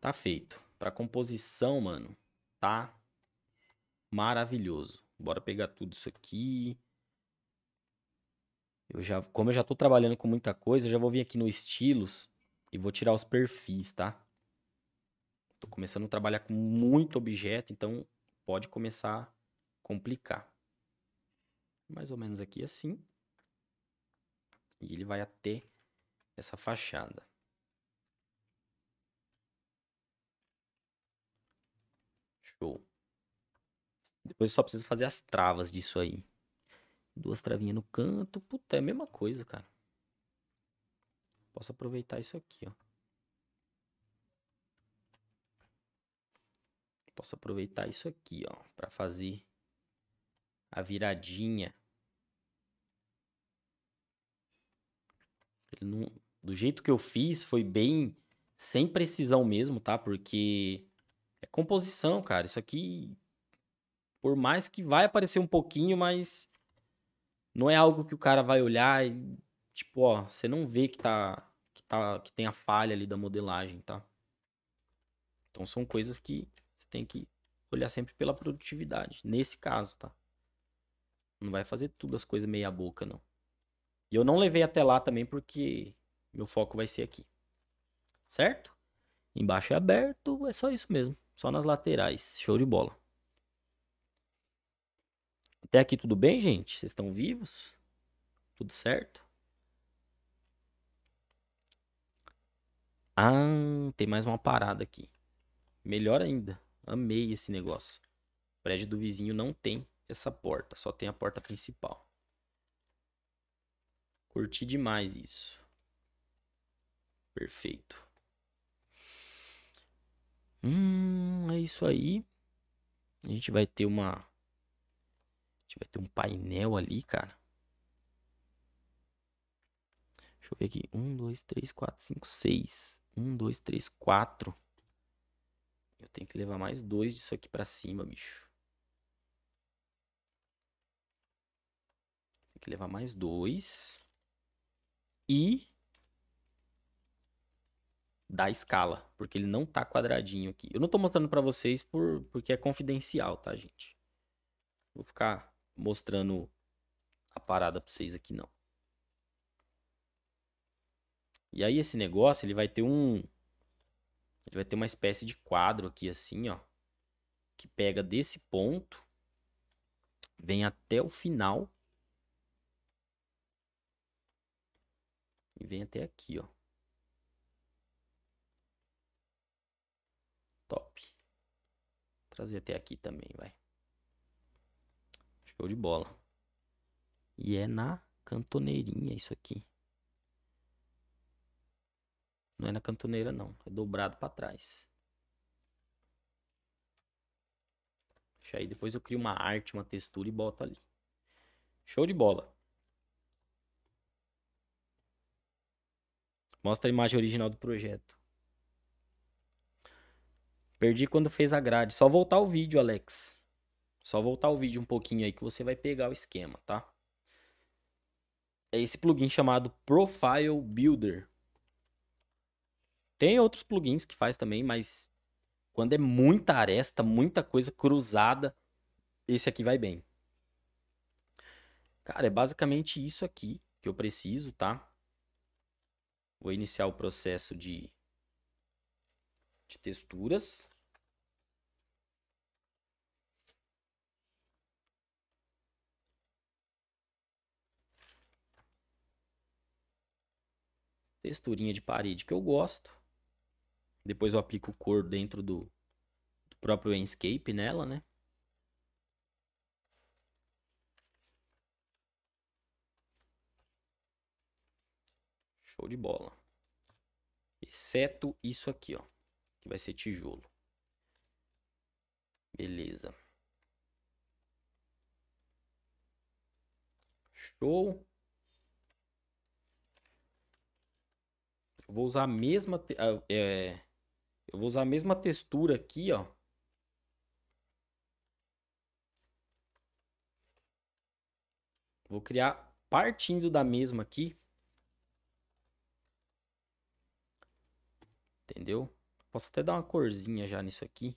Tá feito. Pra composição, mano, tá maravilhoso. Bora pegar tudo isso aqui eu já, como eu já tô trabalhando com muita coisa, eu já vou vir aqui no estilos e vou tirar os perfis, tá? Tô começando a trabalhar com muito objeto, então pode começar a complicar. Mais ou menos aqui assim. E ele vai até essa fachada. Show. Depois eu só preciso fazer as travas disso aí duas travinhas no canto. Puta, é a mesma coisa, cara. Posso aproveitar isso aqui, ó. Posso aproveitar isso aqui, ó, para fazer a viradinha. Não... do jeito que eu fiz, foi bem sem precisão mesmo, tá? Porque é composição, cara. Isso aqui, por mais que vai aparecer um pouquinho, mas não é algo que o cara vai olhar e, tipo, ó, você não vê que tá, que tá, que tem a falha ali da modelagem, tá? Então são coisas que você tem que olhar sempre pela produtividade, nesse caso, tá? Não vai fazer tudo as coisas meia boca, não. E eu não levei até lá também porque meu foco vai ser aqui. Certo? Embaixo é aberto, é só isso mesmo. Só nas laterais. Show de bola. Até aqui tudo bem, gente? Vocês estão vivos? Tudo certo? Ah, tem mais uma parada aqui. Melhor ainda. Amei esse negócio. O prédio do vizinho não tem essa porta, só tem a porta principal. Curti demais isso. Perfeito. Hum, é isso aí. A gente vai ter uma gente vai ter um painel ali, cara. Deixa eu ver aqui. 1, 2, 3, 4, 5, 6. 1, 2, 3, 4. Eu tenho que levar mais dois disso aqui pra cima, bicho. Tem que levar mais dois. E... Da escala, porque ele não tá quadradinho aqui. Eu não tô mostrando pra vocês por, porque é confidencial, tá, gente? Vou ficar mostrando a parada para vocês aqui não. E aí esse negócio, ele vai ter um ele vai ter uma espécie de quadro aqui assim, ó, que pega desse ponto vem até o final e vem até aqui, ó. Top. trazer até aqui também, vai. Show de bola. E é na cantoneirinha isso aqui. Não é na cantoneira não, é dobrado para trás. Deixa aí, depois eu crio uma arte, uma textura e boto ali. Show de bola. Mostra a imagem original do projeto. Perdi quando fez a grade. Só voltar o vídeo, Alex. Só voltar o vídeo um pouquinho aí que você vai pegar o esquema, tá? É esse plugin chamado Profile Builder. Tem outros plugins que faz também, mas quando é muita aresta, muita coisa cruzada, esse aqui vai bem. Cara, é basicamente isso aqui que eu preciso, tá? Vou iniciar o processo de, de texturas. texturinha de parede que eu gosto. Depois eu aplico cor dentro do, do próprio Enscape nela, né? Show de bola. Exceto isso aqui, ó. Que vai ser tijolo. Beleza. Show. Eu vou usar a mesma. É, eu vou usar a mesma textura aqui, ó. Vou criar partindo da mesma aqui. Entendeu? Posso até dar uma corzinha já nisso aqui.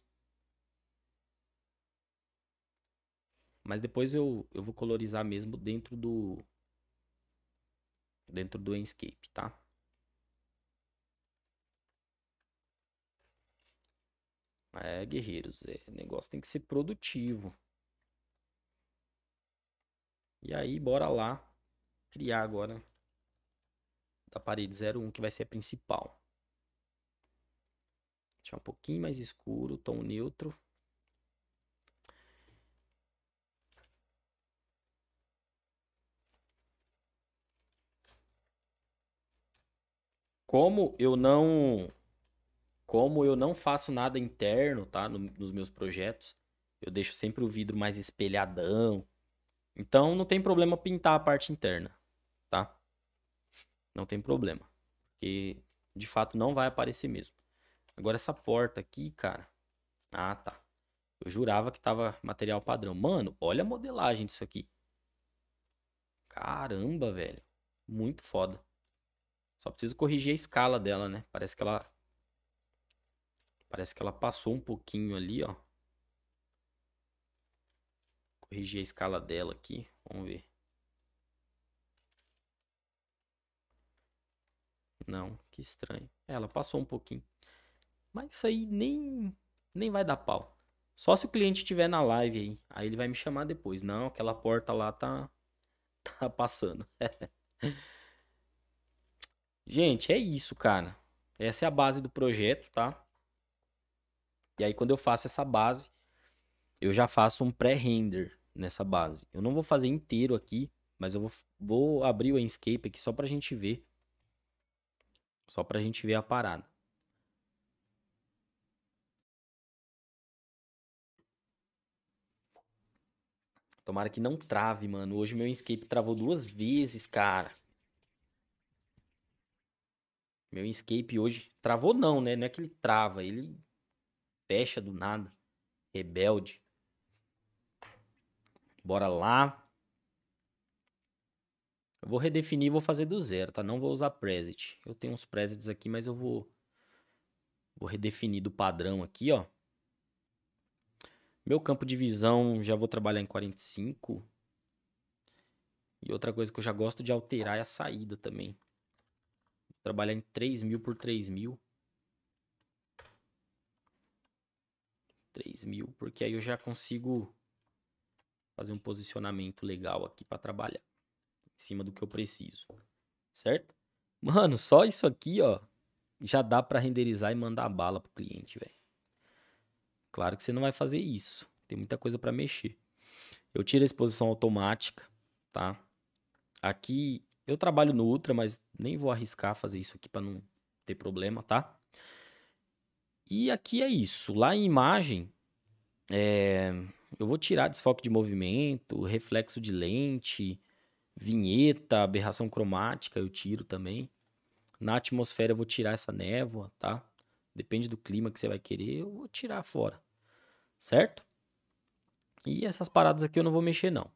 Mas depois eu, eu vou colorizar mesmo dentro do... Dentro do Enscape, tá? É, guerreiros, é, o negócio tem que ser produtivo. E aí, bora lá criar agora da parede 01, que vai ser a principal. Deixar um pouquinho mais escuro, tom neutro. Como eu não como eu não faço nada interno, tá? No, nos meus projetos, eu deixo sempre o vidro mais espelhadão. Então não tem problema pintar a parte interna, tá? Não tem problema. Porque de fato não vai aparecer mesmo. Agora essa porta aqui, cara. Ah, tá. Eu jurava que tava material padrão. Mano, olha a modelagem disso aqui. Caramba, velho. Muito foda. Só preciso corrigir a escala dela, né? Parece que ela Parece que ela passou um pouquinho ali, ó. Corrigir a escala dela aqui. Vamos ver. Não, que estranho. É, ela passou um pouquinho. Mas isso aí nem, nem vai dar pau. Só se o cliente estiver na live aí. Aí ele vai me chamar depois. Não, aquela porta lá tá, tá passando. Gente, é isso, cara. Essa é a base do projeto, tá? E aí, quando eu faço essa base, eu já faço um pré-render nessa base. Eu não vou fazer inteiro aqui, mas eu vou, vou abrir o Enscape aqui só pra gente ver. Só pra gente ver a parada. Tomara que não trave, mano. Hoje meu Inkscape travou duas vezes, cara. Meu Inkscape hoje... Travou não, né? Não é que ele trava, ele fecha do nada. Rebelde. Bora lá. Eu vou redefinir, vou fazer do zero, tá? Não vou usar preset. Eu tenho uns presets aqui, mas eu vou vou redefinir do padrão aqui, ó. Meu campo de visão já vou trabalhar em 45. E outra coisa que eu já gosto de alterar é a saída também. Vou trabalhar em 3000 por 3000. 3 mil, porque aí eu já consigo fazer um posicionamento legal aqui para trabalhar. Em cima do que eu preciso. Certo? Mano, só isso aqui, ó, já dá para renderizar e mandar a bala pro cliente, velho. Claro que você não vai fazer isso. Tem muita coisa para mexer. Eu tiro a exposição automática, tá? Aqui eu trabalho no Ultra, mas nem vou arriscar fazer isso aqui para não ter problema, tá? E aqui é isso. Lá em imagem, é, eu vou tirar desfoque de movimento, reflexo de lente, vinheta, aberração cromática, eu tiro também. Na atmosfera eu vou tirar essa névoa, tá? Depende do clima que você vai querer, eu vou tirar fora. Certo? E essas paradas aqui eu não vou mexer, não.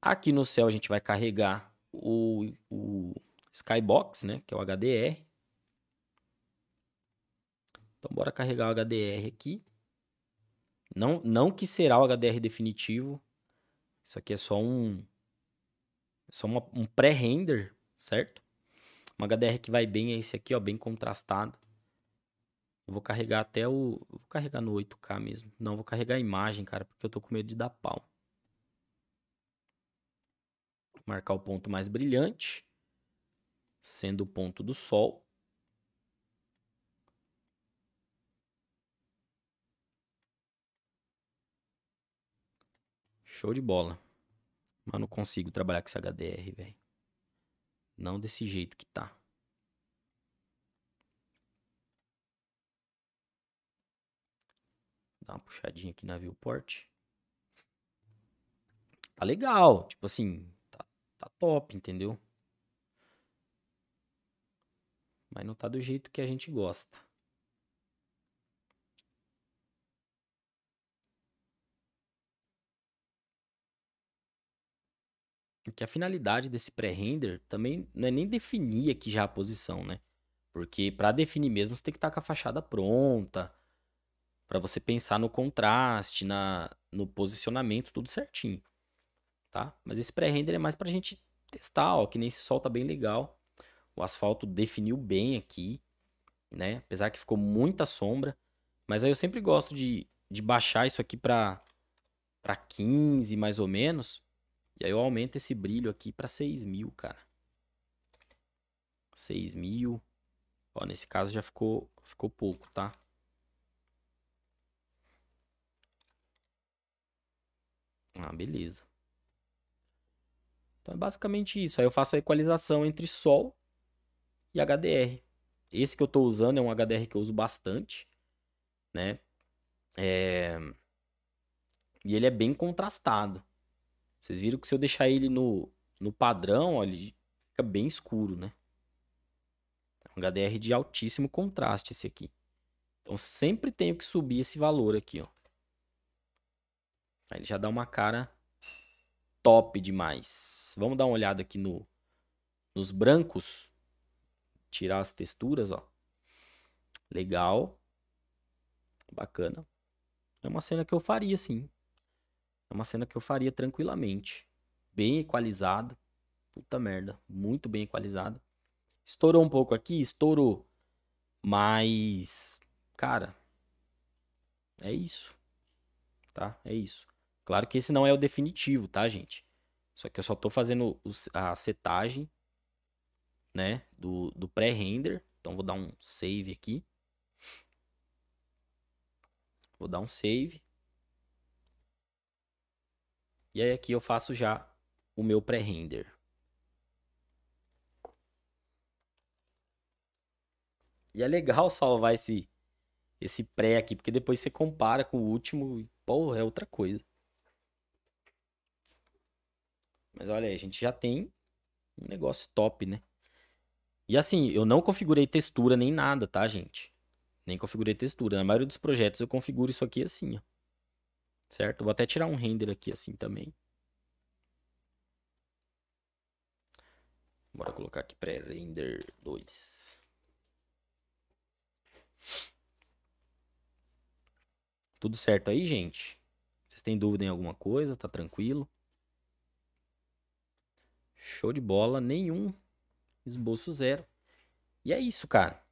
Aqui no céu a gente vai carregar o, o Skybox, né? Que é o HDR. Então bora carregar o HDR aqui. Não, não que será o HDR definitivo. Isso aqui é só um só uma, um pré-render, certo? Um HDR que vai bem é esse aqui, ó, bem contrastado. Eu vou carregar até o vou carregar no 8K mesmo. Não vou carregar a imagem, cara, porque eu tô com medo de dar pau. Vou marcar o ponto mais brilhante, sendo o ponto do sol. Show de bola. Mas não consigo trabalhar com essa HDR, velho. Não desse jeito que tá. Dá uma puxadinha aqui na viewport. Tá legal. Tipo assim, tá, tá top, entendeu? Mas não tá do jeito que a gente gosta. Porque a finalidade desse pré-render também não é nem definir aqui já a posição, né? Porque para definir mesmo, você tem que estar tá com a fachada pronta, para você pensar no contraste, na, no posicionamento, tudo certinho, tá? Mas esse pré-render é mais para a gente testar, ó, que nem esse sol tá bem legal. O asfalto definiu bem aqui, né? Apesar que ficou muita sombra, mas aí eu sempre gosto de, de baixar isso aqui para 15, mais ou menos, e aí eu aumento esse brilho aqui para 6000, mil, cara. 6000. mil. Ó, nesse caso já ficou, ficou pouco, tá? Ah, beleza. Então é basicamente isso. Aí eu faço a equalização entre sol e HDR. Esse que eu estou usando é um HDR que eu uso bastante, né? É... E ele é bem contrastado. Vocês viram que se eu deixar ele no, no padrão, ó, ele fica bem escuro, né? É um HDR de altíssimo contraste esse aqui. Então sempre tenho que subir esse valor aqui, ó. Aí ele já dá uma cara top demais. Vamos dar uma olhada aqui no, nos brancos. Tirar as texturas, ó. Legal. Bacana. É uma cena que eu faria, sim. É uma cena que eu faria tranquilamente. Bem equalizado, Puta merda. Muito bem equalizado. Estourou um pouco aqui, estourou. Mas, cara, é isso. Tá? É isso. Claro que esse não é o definitivo, tá, gente? Só que eu só tô fazendo a setagem, né, do, do pré-render. Então vou dar um save aqui. Vou dar um save. E aí aqui eu faço já o meu pré-render. E é legal salvar esse esse pré aqui, porque depois você compara com o último e, porra, é outra coisa. Mas olha aí, a gente já tem um negócio top, né? E assim, eu não configurei textura nem nada, tá, gente? Nem configurei textura. Na maioria dos projetos eu configuro isso aqui assim, ó. Certo? Vou até tirar um render aqui assim também. Bora colocar aqui pré-render 2. Tudo certo aí, gente? Vocês têm dúvida em alguma coisa? Tá tranquilo? Show de bola, nenhum esboço zero. E é isso, cara.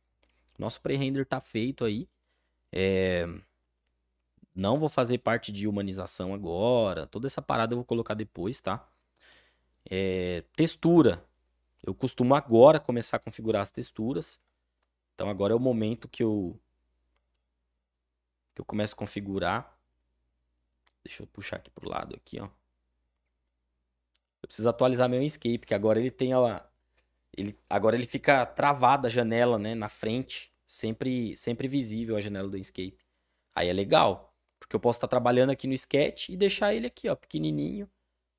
Nosso pré-render tá feito aí. É... Não vou fazer parte de humanização agora. Toda essa parada eu vou colocar depois, tá? É, textura. Eu costumo agora começar a configurar as texturas. Então agora é o momento que eu que eu começo a configurar. Deixa eu puxar aqui pro lado aqui, ó. Eu preciso atualizar meu Inkscape, que agora ele tem ó, ele agora ele fica travada a janela, né, na frente, sempre sempre visível a janela do Inkscape. Aí é legal. Porque eu posso estar tá trabalhando aqui no sketch e deixar ele aqui, ó, pequenininho.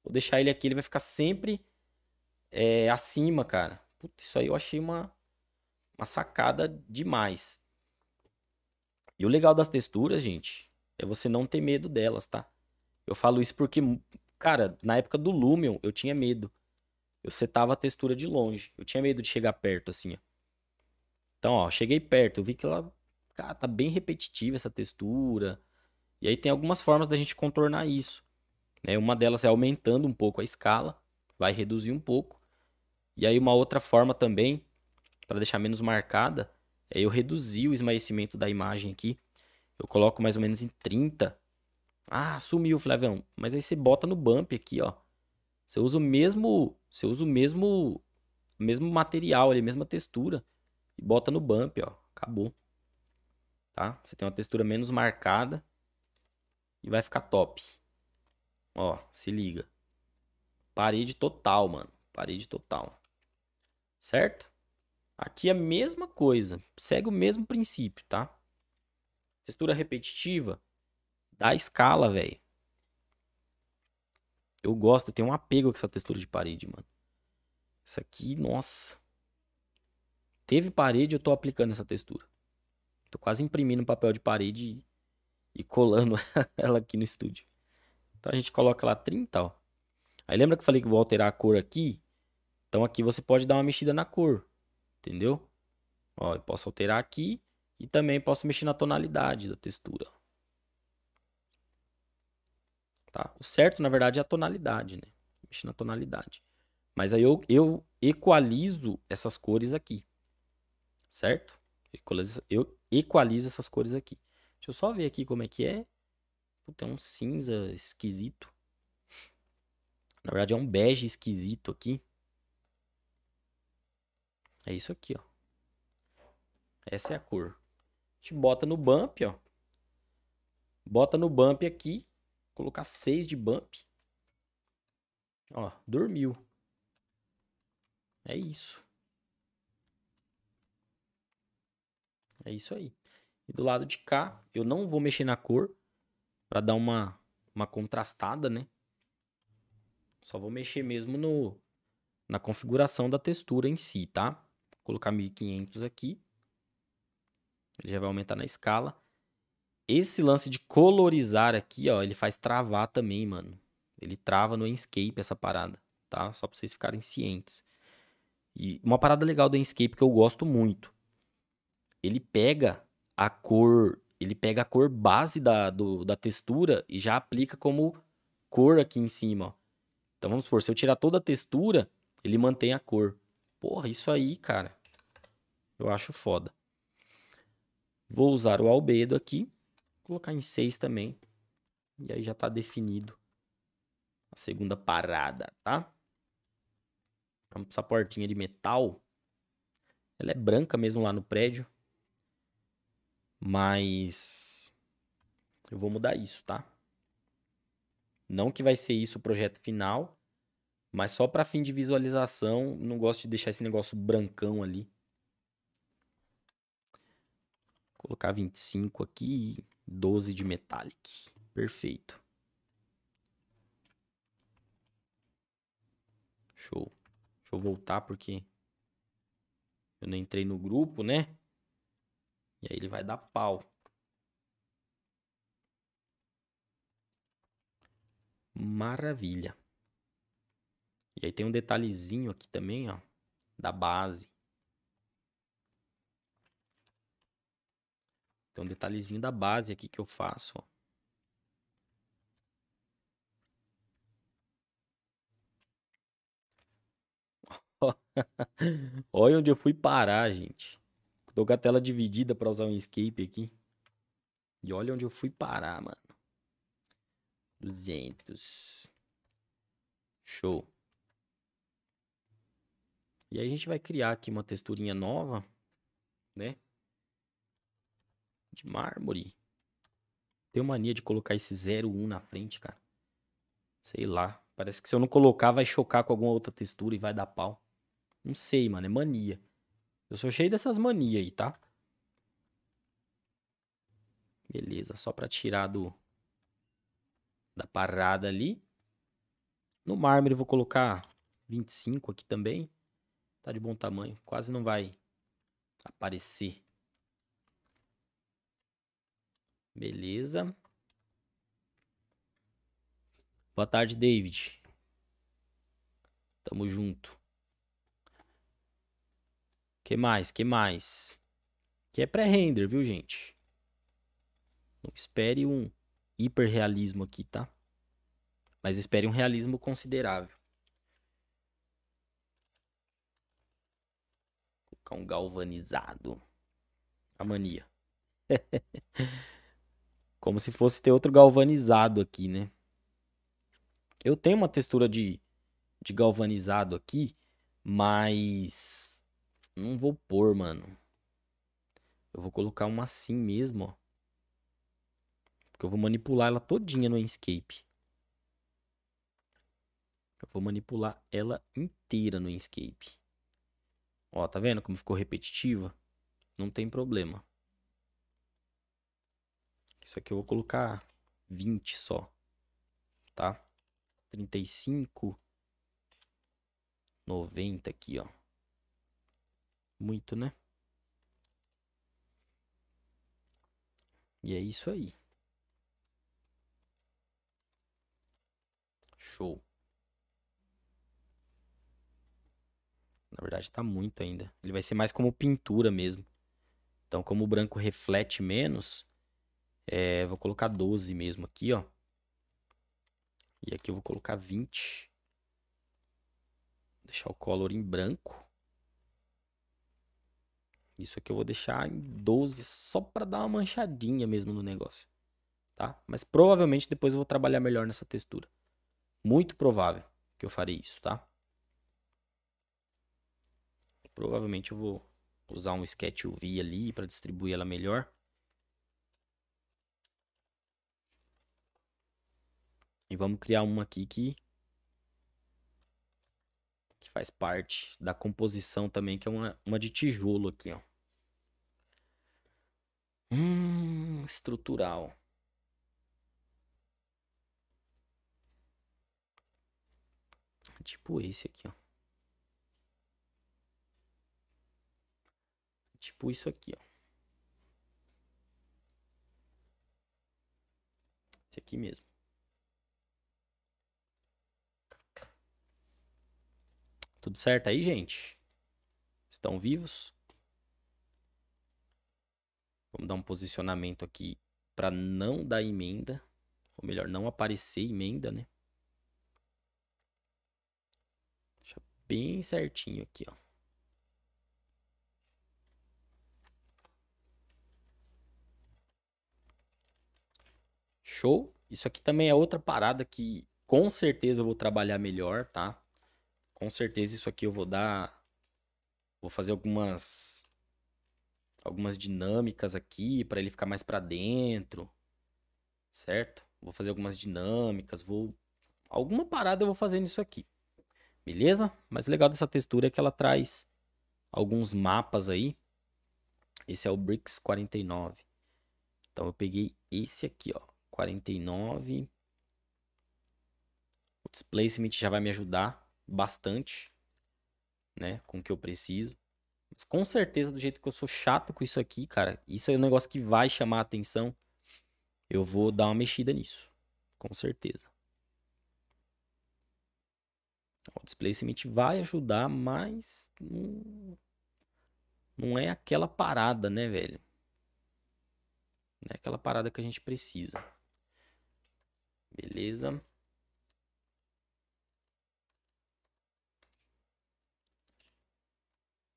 Vou deixar ele aqui, ele vai ficar sempre é, acima, cara. Puta, isso aí eu achei uma, uma sacada demais. E o legal das texturas, gente, é você não ter medo delas, tá? Eu falo isso porque, cara, na época do Lumion eu tinha medo. Eu setava a textura de longe. Eu tinha medo de chegar perto, assim, ó. Então, ó, cheguei perto, eu vi que ela, cara, tá bem repetitiva essa textura. E aí tem algumas formas da gente contornar isso. Né? Uma delas é aumentando um pouco a escala, vai reduzir um pouco. E aí uma outra forma também, para deixar menos marcada, é eu reduzir o esmaecimento da imagem aqui. Eu coloco mais ou menos em 30. Ah, sumiu, Flavião. Mas aí você bota no bump aqui, ó. Você usa o mesmo, você usa o mesmo, mesmo material, ali, a mesma textura e bota no bump, ó. Acabou. Tá? Você tem uma textura menos marcada e vai ficar top. Ó, se liga. Parede total, mano. Parede total. Certo? Aqui é a mesma coisa. Segue o mesmo princípio, tá? Textura repetitiva da escala, velho. Eu gosto, eu tenho um apego com essa textura de parede, mano. Essa aqui, nossa. Teve parede, eu tô aplicando essa textura. Tô quase imprimindo papel de parede e colando ela aqui no estúdio. Então a gente coloca lá 30, ó. Aí lembra que eu falei que vou alterar a cor aqui? Então aqui você pode dar uma mexida na cor, entendeu? Ó, eu posso alterar aqui e também posso mexer na tonalidade da textura. Tá? O certo, na verdade, é a tonalidade, né? Mexer na tonalidade. Mas aí eu, eu equalizo essas cores aqui, certo? Eu equalizo essas cores aqui. Deixa eu só ver aqui como é que é. Puta, é um cinza esquisito. Na verdade, é um bege esquisito aqui. É isso aqui, ó. Essa é a cor. A gente bota no bump, ó. Bota no bump aqui. Colocar 6 de bump. Ó, dormiu. É isso. É isso aí. E do lado de cá, eu não vou mexer na cor para dar uma, uma contrastada, né? Só vou mexer mesmo no, na configuração da textura em si, tá? Vou colocar 1500 aqui. Ele já vai aumentar na escala. Esse lance de colorizar aqui, ó, ele faz travar também, mano. Ele trava no Enscape essa parada, tá? Só pra vocês ficarem cientes. E uma parada legal do Enscape que eu gosto muito. Ele pega a cor, ele pega a cor base da, do, da textura e já aplica como cor aqui em cima. Ó. Então vamos supor, se eu tirar toda a textura, ele mantém a cor. Porra, isso aí, cara, eu acho foda. Vou usar o albedo aqui, colocar em 6 também. E aí já está definido a segunda parada, tá? Vamos essa portinha de metal. Ela é branca mesmo lá no prédio. Mas eu vou mudar isso, tá? Não que vai ser isso o projeto final, mas só para fim de visualização, não gosto de deixar esse negócio brancão ali. Vou colocar 25 aqui, 12 de metallic. Perfeito. Show. Deixa eu voltar porque eu não entrei no grupo, né? E aí ele vai dar pau. Maravilha. E aí tem um detalhezinho aqui também, ó, da base. Tem um detalhezinho da base aqui que eu faço, ó. Olha onde eu fui parar, gente. Tô com a tela dividida para usar um escape aqui. E olha onde eu fui parar, mano. 200. Show. E aí a gente vai criar aqui uma texturinha nova, né? De mármore. Tenho mania de colocar esse 01 na frente, cara. Sei lá. Parece que se eu não colocar, vai chocar com alguma outra textura e vai dar pau. Não sei, mano. É mania. Eu sou cheio dessas manias aí, tá? Beleza, só para tirar do da parada ali. No mármore vou colocar 25 aqui também. Tá de bom tamanho, quase não vai aparecer. Beleza. Boa tarde, David. Tamo junto. Que mais? Que mais? Que é pré-render, viu, gente? Não espere um hiperrealismo aqui, tá? Mas espere um realismo considerável. Vou colocar um galvanizado. A mania. Como se fosse ter outro galvanizado aqui, né? Eu tenho uma textura de, de galvanizado aqui, mas não vou pôr, mano. Eu vou colocar uma assim mesmo, ó. Porque eu vou manipular ela todinha no Inkscape. Eu vou manipular ela inteira no Inkscape. Ó, tá vendo como ficou repetitiva? Não tem problema. Isso aqui eu vou colocar 20 só. Tá? 35. 90 aqui, ó muito, né? E é isso aí. Show. Na verdade, tá muito ainda. Ele vai ser mais como pintura mesmo. Então, como o branco reflete menos, é, vou colocar 12 mesmo aqui, ó. E aqui eu vou colocar 20. Deixar o color em branco. Isso aqui eu vou deixar em 12 só para dar uma manchadinha mesmo no negócio, tá? Mas provavelmente depois eu vou trabalhar melhor nessa textura. Muito provável que eu farei isso, tá? Provavelmente eu vou usar um sketch UV ali para distribuir ela melhor. E vamos criar uma aqui que que faz parte da composição também, que é uma, uma de tijolo aqui, ó. Hum, estrutural. Tipo esse aqui, ó. Tipo isso aqui, ó. Esse aqui mesmo. Tudo certo aí, gente? Estão vivos? Vamos dar um posicionamento aqui para não dar emenda, ou melhor, não aparecer emenda, né? Deixa bem certinho aqui, ó. Show? Isso aqui também é outra parada que com certeza eu vou trabalhar melhor, tá? Com certeza isso aqui eu vou dar vou fazer algumas algumas dinâmicas aqui para ele ficar mais para dentro, certo? Vou fazer algumas dinâmicas, vou alguma parada eu vou fazer nisso aqui. Beleza? Mas o legal dessa textura é que ela traz alguns mapas aí. Esse é o Bricks 49. Então eu peguei esse aqui, ó, 49. O displacement já vai me ajudar bastante, né, com o que eu preciso. Mas com certeza, do jeito que eu sou chato com isso aqui, cara, isso é um negócio que vai chamar a atenção. Eu vou dar uma mexida nisso. Com certeza. O displacement vai ajudar, mas não, não é aquela parada, né, velho? Não é aquela parada que a gente precisa. Beleza.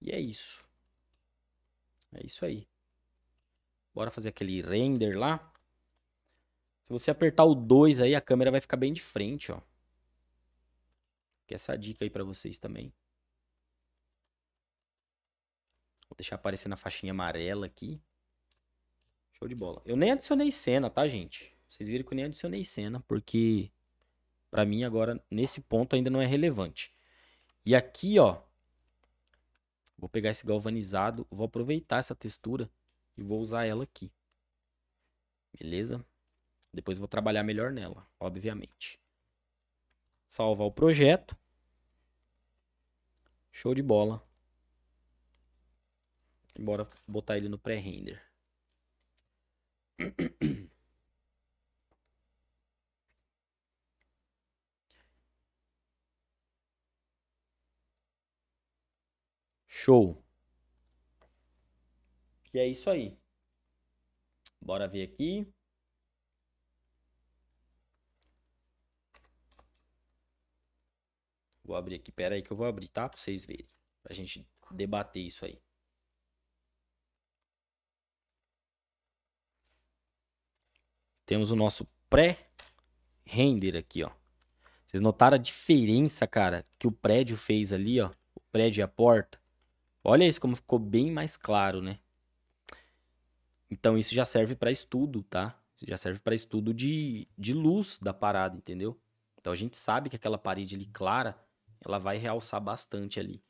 E é isso. É isso aí. Bora fazer aquele render lá. Se você apertar o 2 aí, a câmera vai ficar bem de frente, ó. Que é essa dica aí para vocês também. Vou deixar aparecer na faixinha amarela aqui. Show de bola. Eu nem adicionei cena, tá, gente? Vocês viram que eu nem adicionei cena, porque para mim agora, nesse ponto, ainda não é relevante. E aqui, ó, Vou pegar esse galvanizado, vou aproveitar essa textura e vou usar ela aqui. Beleza? Depois vou trabalhar melhor nela, obviamente. Salvar o projeto. Show de bola. Bora botar ele no pré-render. Show. E é isso aí. Bora ver aqui. Vou abrir aqui, pera aí que eu vou abrir, tá? Pra vocês verem. Pra gente debater isso aí. Temos o nosso pré-render aqui, ó. Vocês notaram a diferença, cara, que o prédio fez ali, ó. O prédio e a porta. Olha isso como ficou bem mais claro, né? Então isso já serve para estudo, tá? Isso já serve para estudo de, de luz da parada, entendeu? Então a gente sabe que aquela parede ali clara, ela vai realçar bastante ali,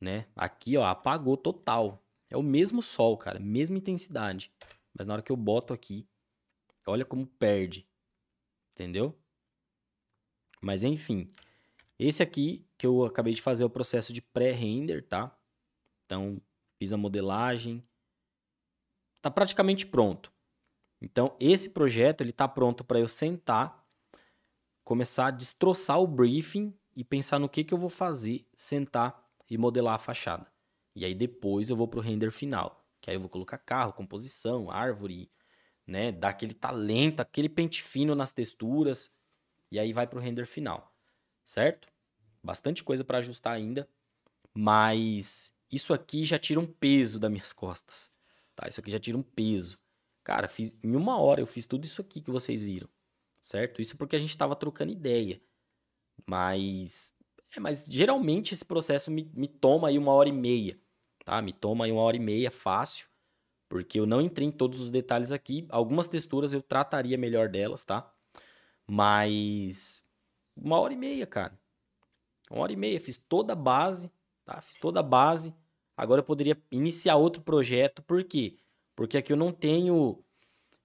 né? Aqui, ó, apagou total. É o mesmo sol, cara, mesma intensidade. Mas na hora que eu boto aqui, olha como perde, entendeu? Mas enfim, esse aqui que eu acabei de fazer é o processo de pré-render, tá? Então, fiz a modelagem. Está praticamente pronto. Então, esse projeto ele está pronto para eu sentar, começar a destroçar o briefing e pensar no que, que eu vou fazer, sentar e modelar a fachada. E aí depois eu vou para o render final, que aí eu vou colocar carro, composição, árvore, né, dar aquele talento, aquele pente fino nas texturas, e aí vai para o render final, certo? Bastante coisa para ajustar ainda, mas isso aqui já tira um peso das minhas costas. Tá? Isso aqui já tira um peso. Cara, fiz, em uma hora eu fiz tudo isso aqui que vocês viram, certo? Isso porque a gente estava trocando ideia. Mas, é, mas geralmente esse processo me, me toma aí uma hora e meia, tá? Me toma aí uma hora e meia fácil, porque eu não entrei em todos os detalhes aqui. Algumas texturas eu trataria melhor delas, tá? Mas uma hora e meia, cara. Uma hora e meia, fiz toda a base, tá? Fiz toda a base, Agora eu poderia iniciar outro projeto, por quê? Porque aqui eu não tenho.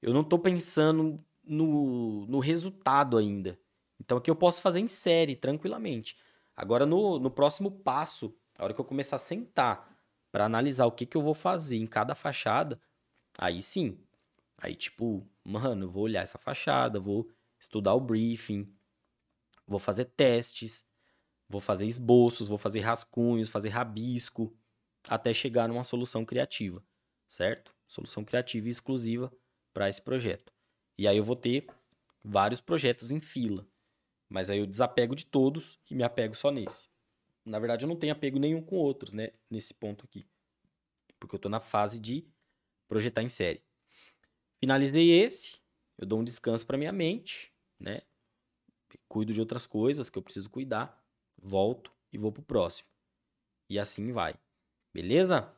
Eu não estou pensando no, no resultado ainda. Então aqui eu posso fazer em série, tranquilamente. Agora no, no próximo passo, a hora que eu começar a sentar para analisar o que, que eu vou fazer em cada fachada, aí sim. Aí tipo, mano, eu vou olhar essa fachada, vou estudar o briefing, vou fazer testes, vou fazer esboços, vou fazer rascunhos, fazer rabisco até chegar numa solução criativa, certo? Solução criativa e exclusiva para esse projeto. E aí eu vou ter vários projetos em fila, mas aí eu desapego de todos e me apego só nesse. Na verdade, eu não tenho apego nenhum com outros, né? Nesse ponto aqui. Porque eu estou na fase de projetar em série. Finalizei esse, eu dou um descanso para minha mente, né? Cuido de outras coisas que eu preciso cuidar, volto e vou pro próximo. E assim vai. Beleza?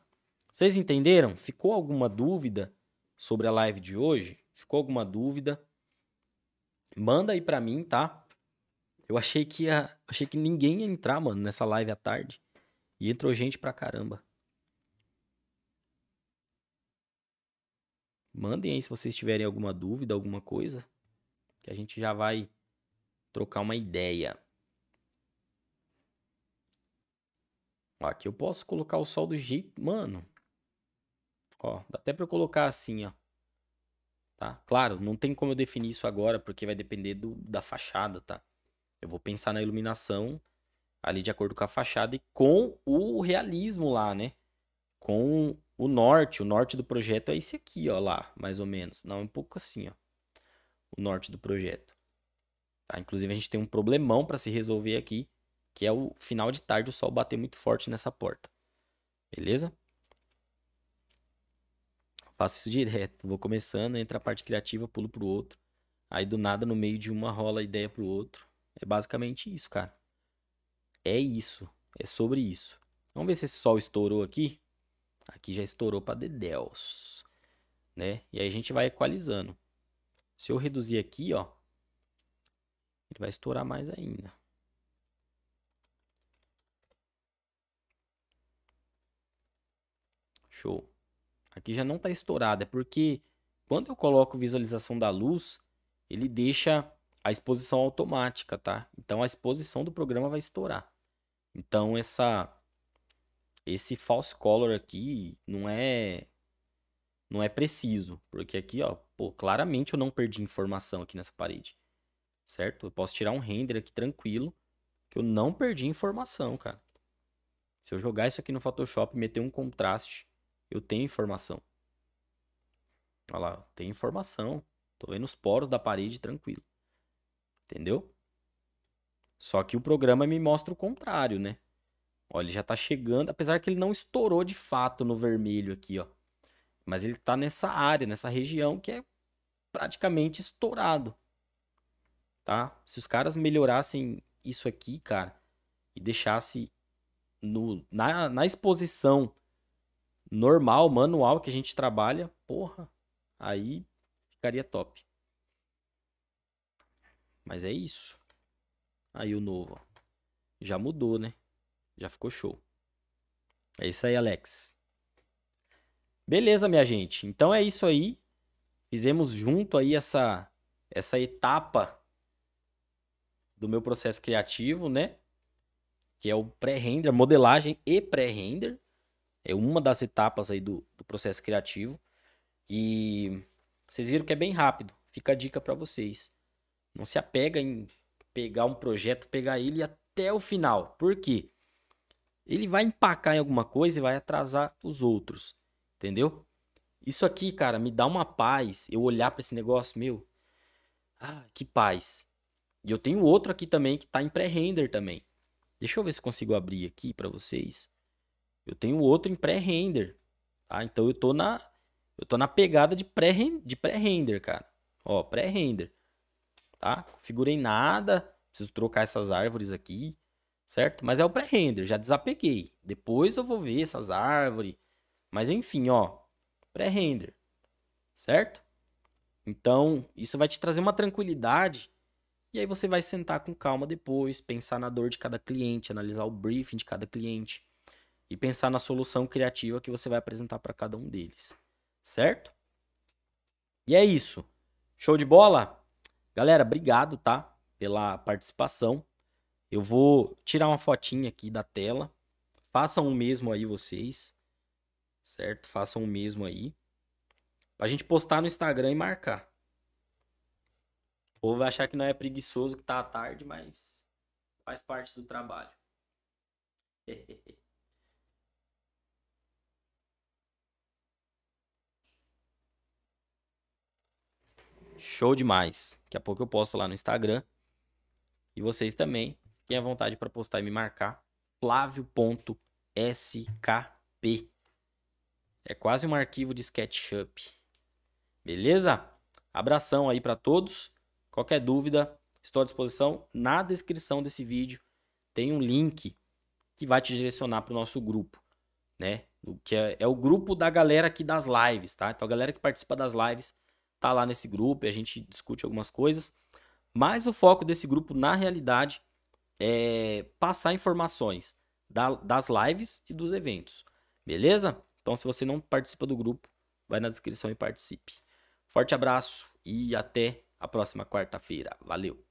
Vocês entenderam? Ficou alguma dúvida sobre a live de hoje? Ficou alguma dúvida? Manda aí para mim, tá? Eu achei que ia, achei que ninguém ia entrar, mano, nessa live à tarde. E entrou gente pra caramba. Mandem aí se vocês tiverem alguma dúvida, alguma coisa, que a gente já vai trocar uma ideia. Ó, aqui eu posso colocar o sol do jeito... Mano. Ó, dá até pra eu colocar assim, ó. Tá? Claro, não tem como eu definir isso agora, porque vai depender do, da fachada, tá? Eu vou pensar na iluminação ali de acordo com a fachada e com o realismo lá, né? Com o norte. O norte do projeto é esse aqui, ó, lá, mais ou menos. Não, é um pouco assim, ó. O norte do projeto. Tá? Inclusive, a gente tem um problemão para se resolver aqui, que é o final de tarde, o sol bater muito forte nessa porta. Beleza? Faço isso direto, vou começando, entra a parte criativa, pulo pro outro. Aí do nada, no meio de uma, rola a ideia pro outro. É basicamente isso, cara. É isso. É sobre isso. Vamos ver se esse sol estourou aqui. Aqui já estourou para Dedéus. Né? E aí a gente vai equalizando. Se eu reduzir aqui, ó, ele vai estourar mais ainda. Show. Aqui já não está estourado é porque quando eu coloco visualização da luz, ele deixa a exposição automática, tá? Então a exposição do programa vai estourar. Então essa esse false color aqui não é não é preciso, porque aqui, ó, pô, claramente eu não perdi informação aqui nessa parede. Certo? Eu posso tirar um render aqui tranquilo, que eu não perdi informação, cara. Se eu jogar isso aqui no Photoshop, e meter um contraste, eu tenho informação. Olha lá, tem informação. Tô vendo os poros da parede tranquilo. Entendeu? Só que o programa me mostra o contrário, né? Olha, ele já tá chegando, apesar que ele não estourou de fato no vermelho aqui, ó. Mas ele tá nessa área, nessa região que é praticamente estourado. Tá? Se os caras melhorassem isso aqui, cara, e deixasse no, na, na exposição normal, manual que a gente trabalha, porra, aí ficaria top. Mas é isso. Aí o novo, ó. Já mudou, né? Já ficou show. É isso aí, Alex. Beleza, minha gente. Então é isso aí. Fizemos junto aí essa essa etapa do meu processo criativo, né? Que é o pré-render, modelagem e pré-render. É uma das etapas aí do, do processo criativo. E vocês viram que é bem rápido. Fica a dica para vocês. Não se apega em pegar um projeto, pegar ele até o final. Por quê? Ele vai empacar em alguma coisa e vai atrasar os outros. Entendeu? Isso aqui, cara, me dá uma paz. Eu olhar para esse negócio, meu. Ah, que paz. E eu tenho outro aqui também que tá em pré-render também. Deixa eu ver se consigo abrir aqui para vocês. Eu tenho outro em pré-render, tá? Então eu tô na eu tô na pegada de pré-render, pré cara. Ó, pré-render. Tá? Configurei nada, preciso trocar essas árvores aqui, certo? Mas é o pré-render, já desapeguei. Depois eu vou ver essas árvores. Mas enfim, ó, pré-render. Certo? Então, isso vai te trazer uma tranquilidade e aí você vai sentar com calma depois, pensar na dor de cada cliente, analisar o briefing de cada cliente, e pensar na solução criativa que você vai apresentar para cada um deles, certo? E é isso. Show de bola? Galera, obrigado, tá? Pela participação. Eu vou tirar uma fotinha aqui da tela. Façam o mesmo aí vocês. Certo? Façam o mesmo aí. Pra gente postar no Instagram e marcar. O povo vai achar que não é preguiçoso, que tá à tarde, mas faz parte do trabalho. Show demais. Daqui a pouco eu posto lá no Instagram. E vocês também, fiquem à vontade para postar e me marcar. Flávio.skp. É quase um arquivo de SketchUp. Beleza? Abração aí para todos. Qualquer dúvida, estou à disposição. Na descrição desse vídeo tem um link que vai te direcionar para o nosso grupo, né? que é, é o grupo da galera aqui das lives, tá? Então a galera que participa das lives está lá nesse grupo e a gente discute algumas coisas. Mas o foco desse grupo, na realidade, é passar informações da, das lives e dos eventos. Beleza? Então, se você não participa do grupo, vai na descrição e participe. Forte abraço e até a próxima quarta-feira. Valeu!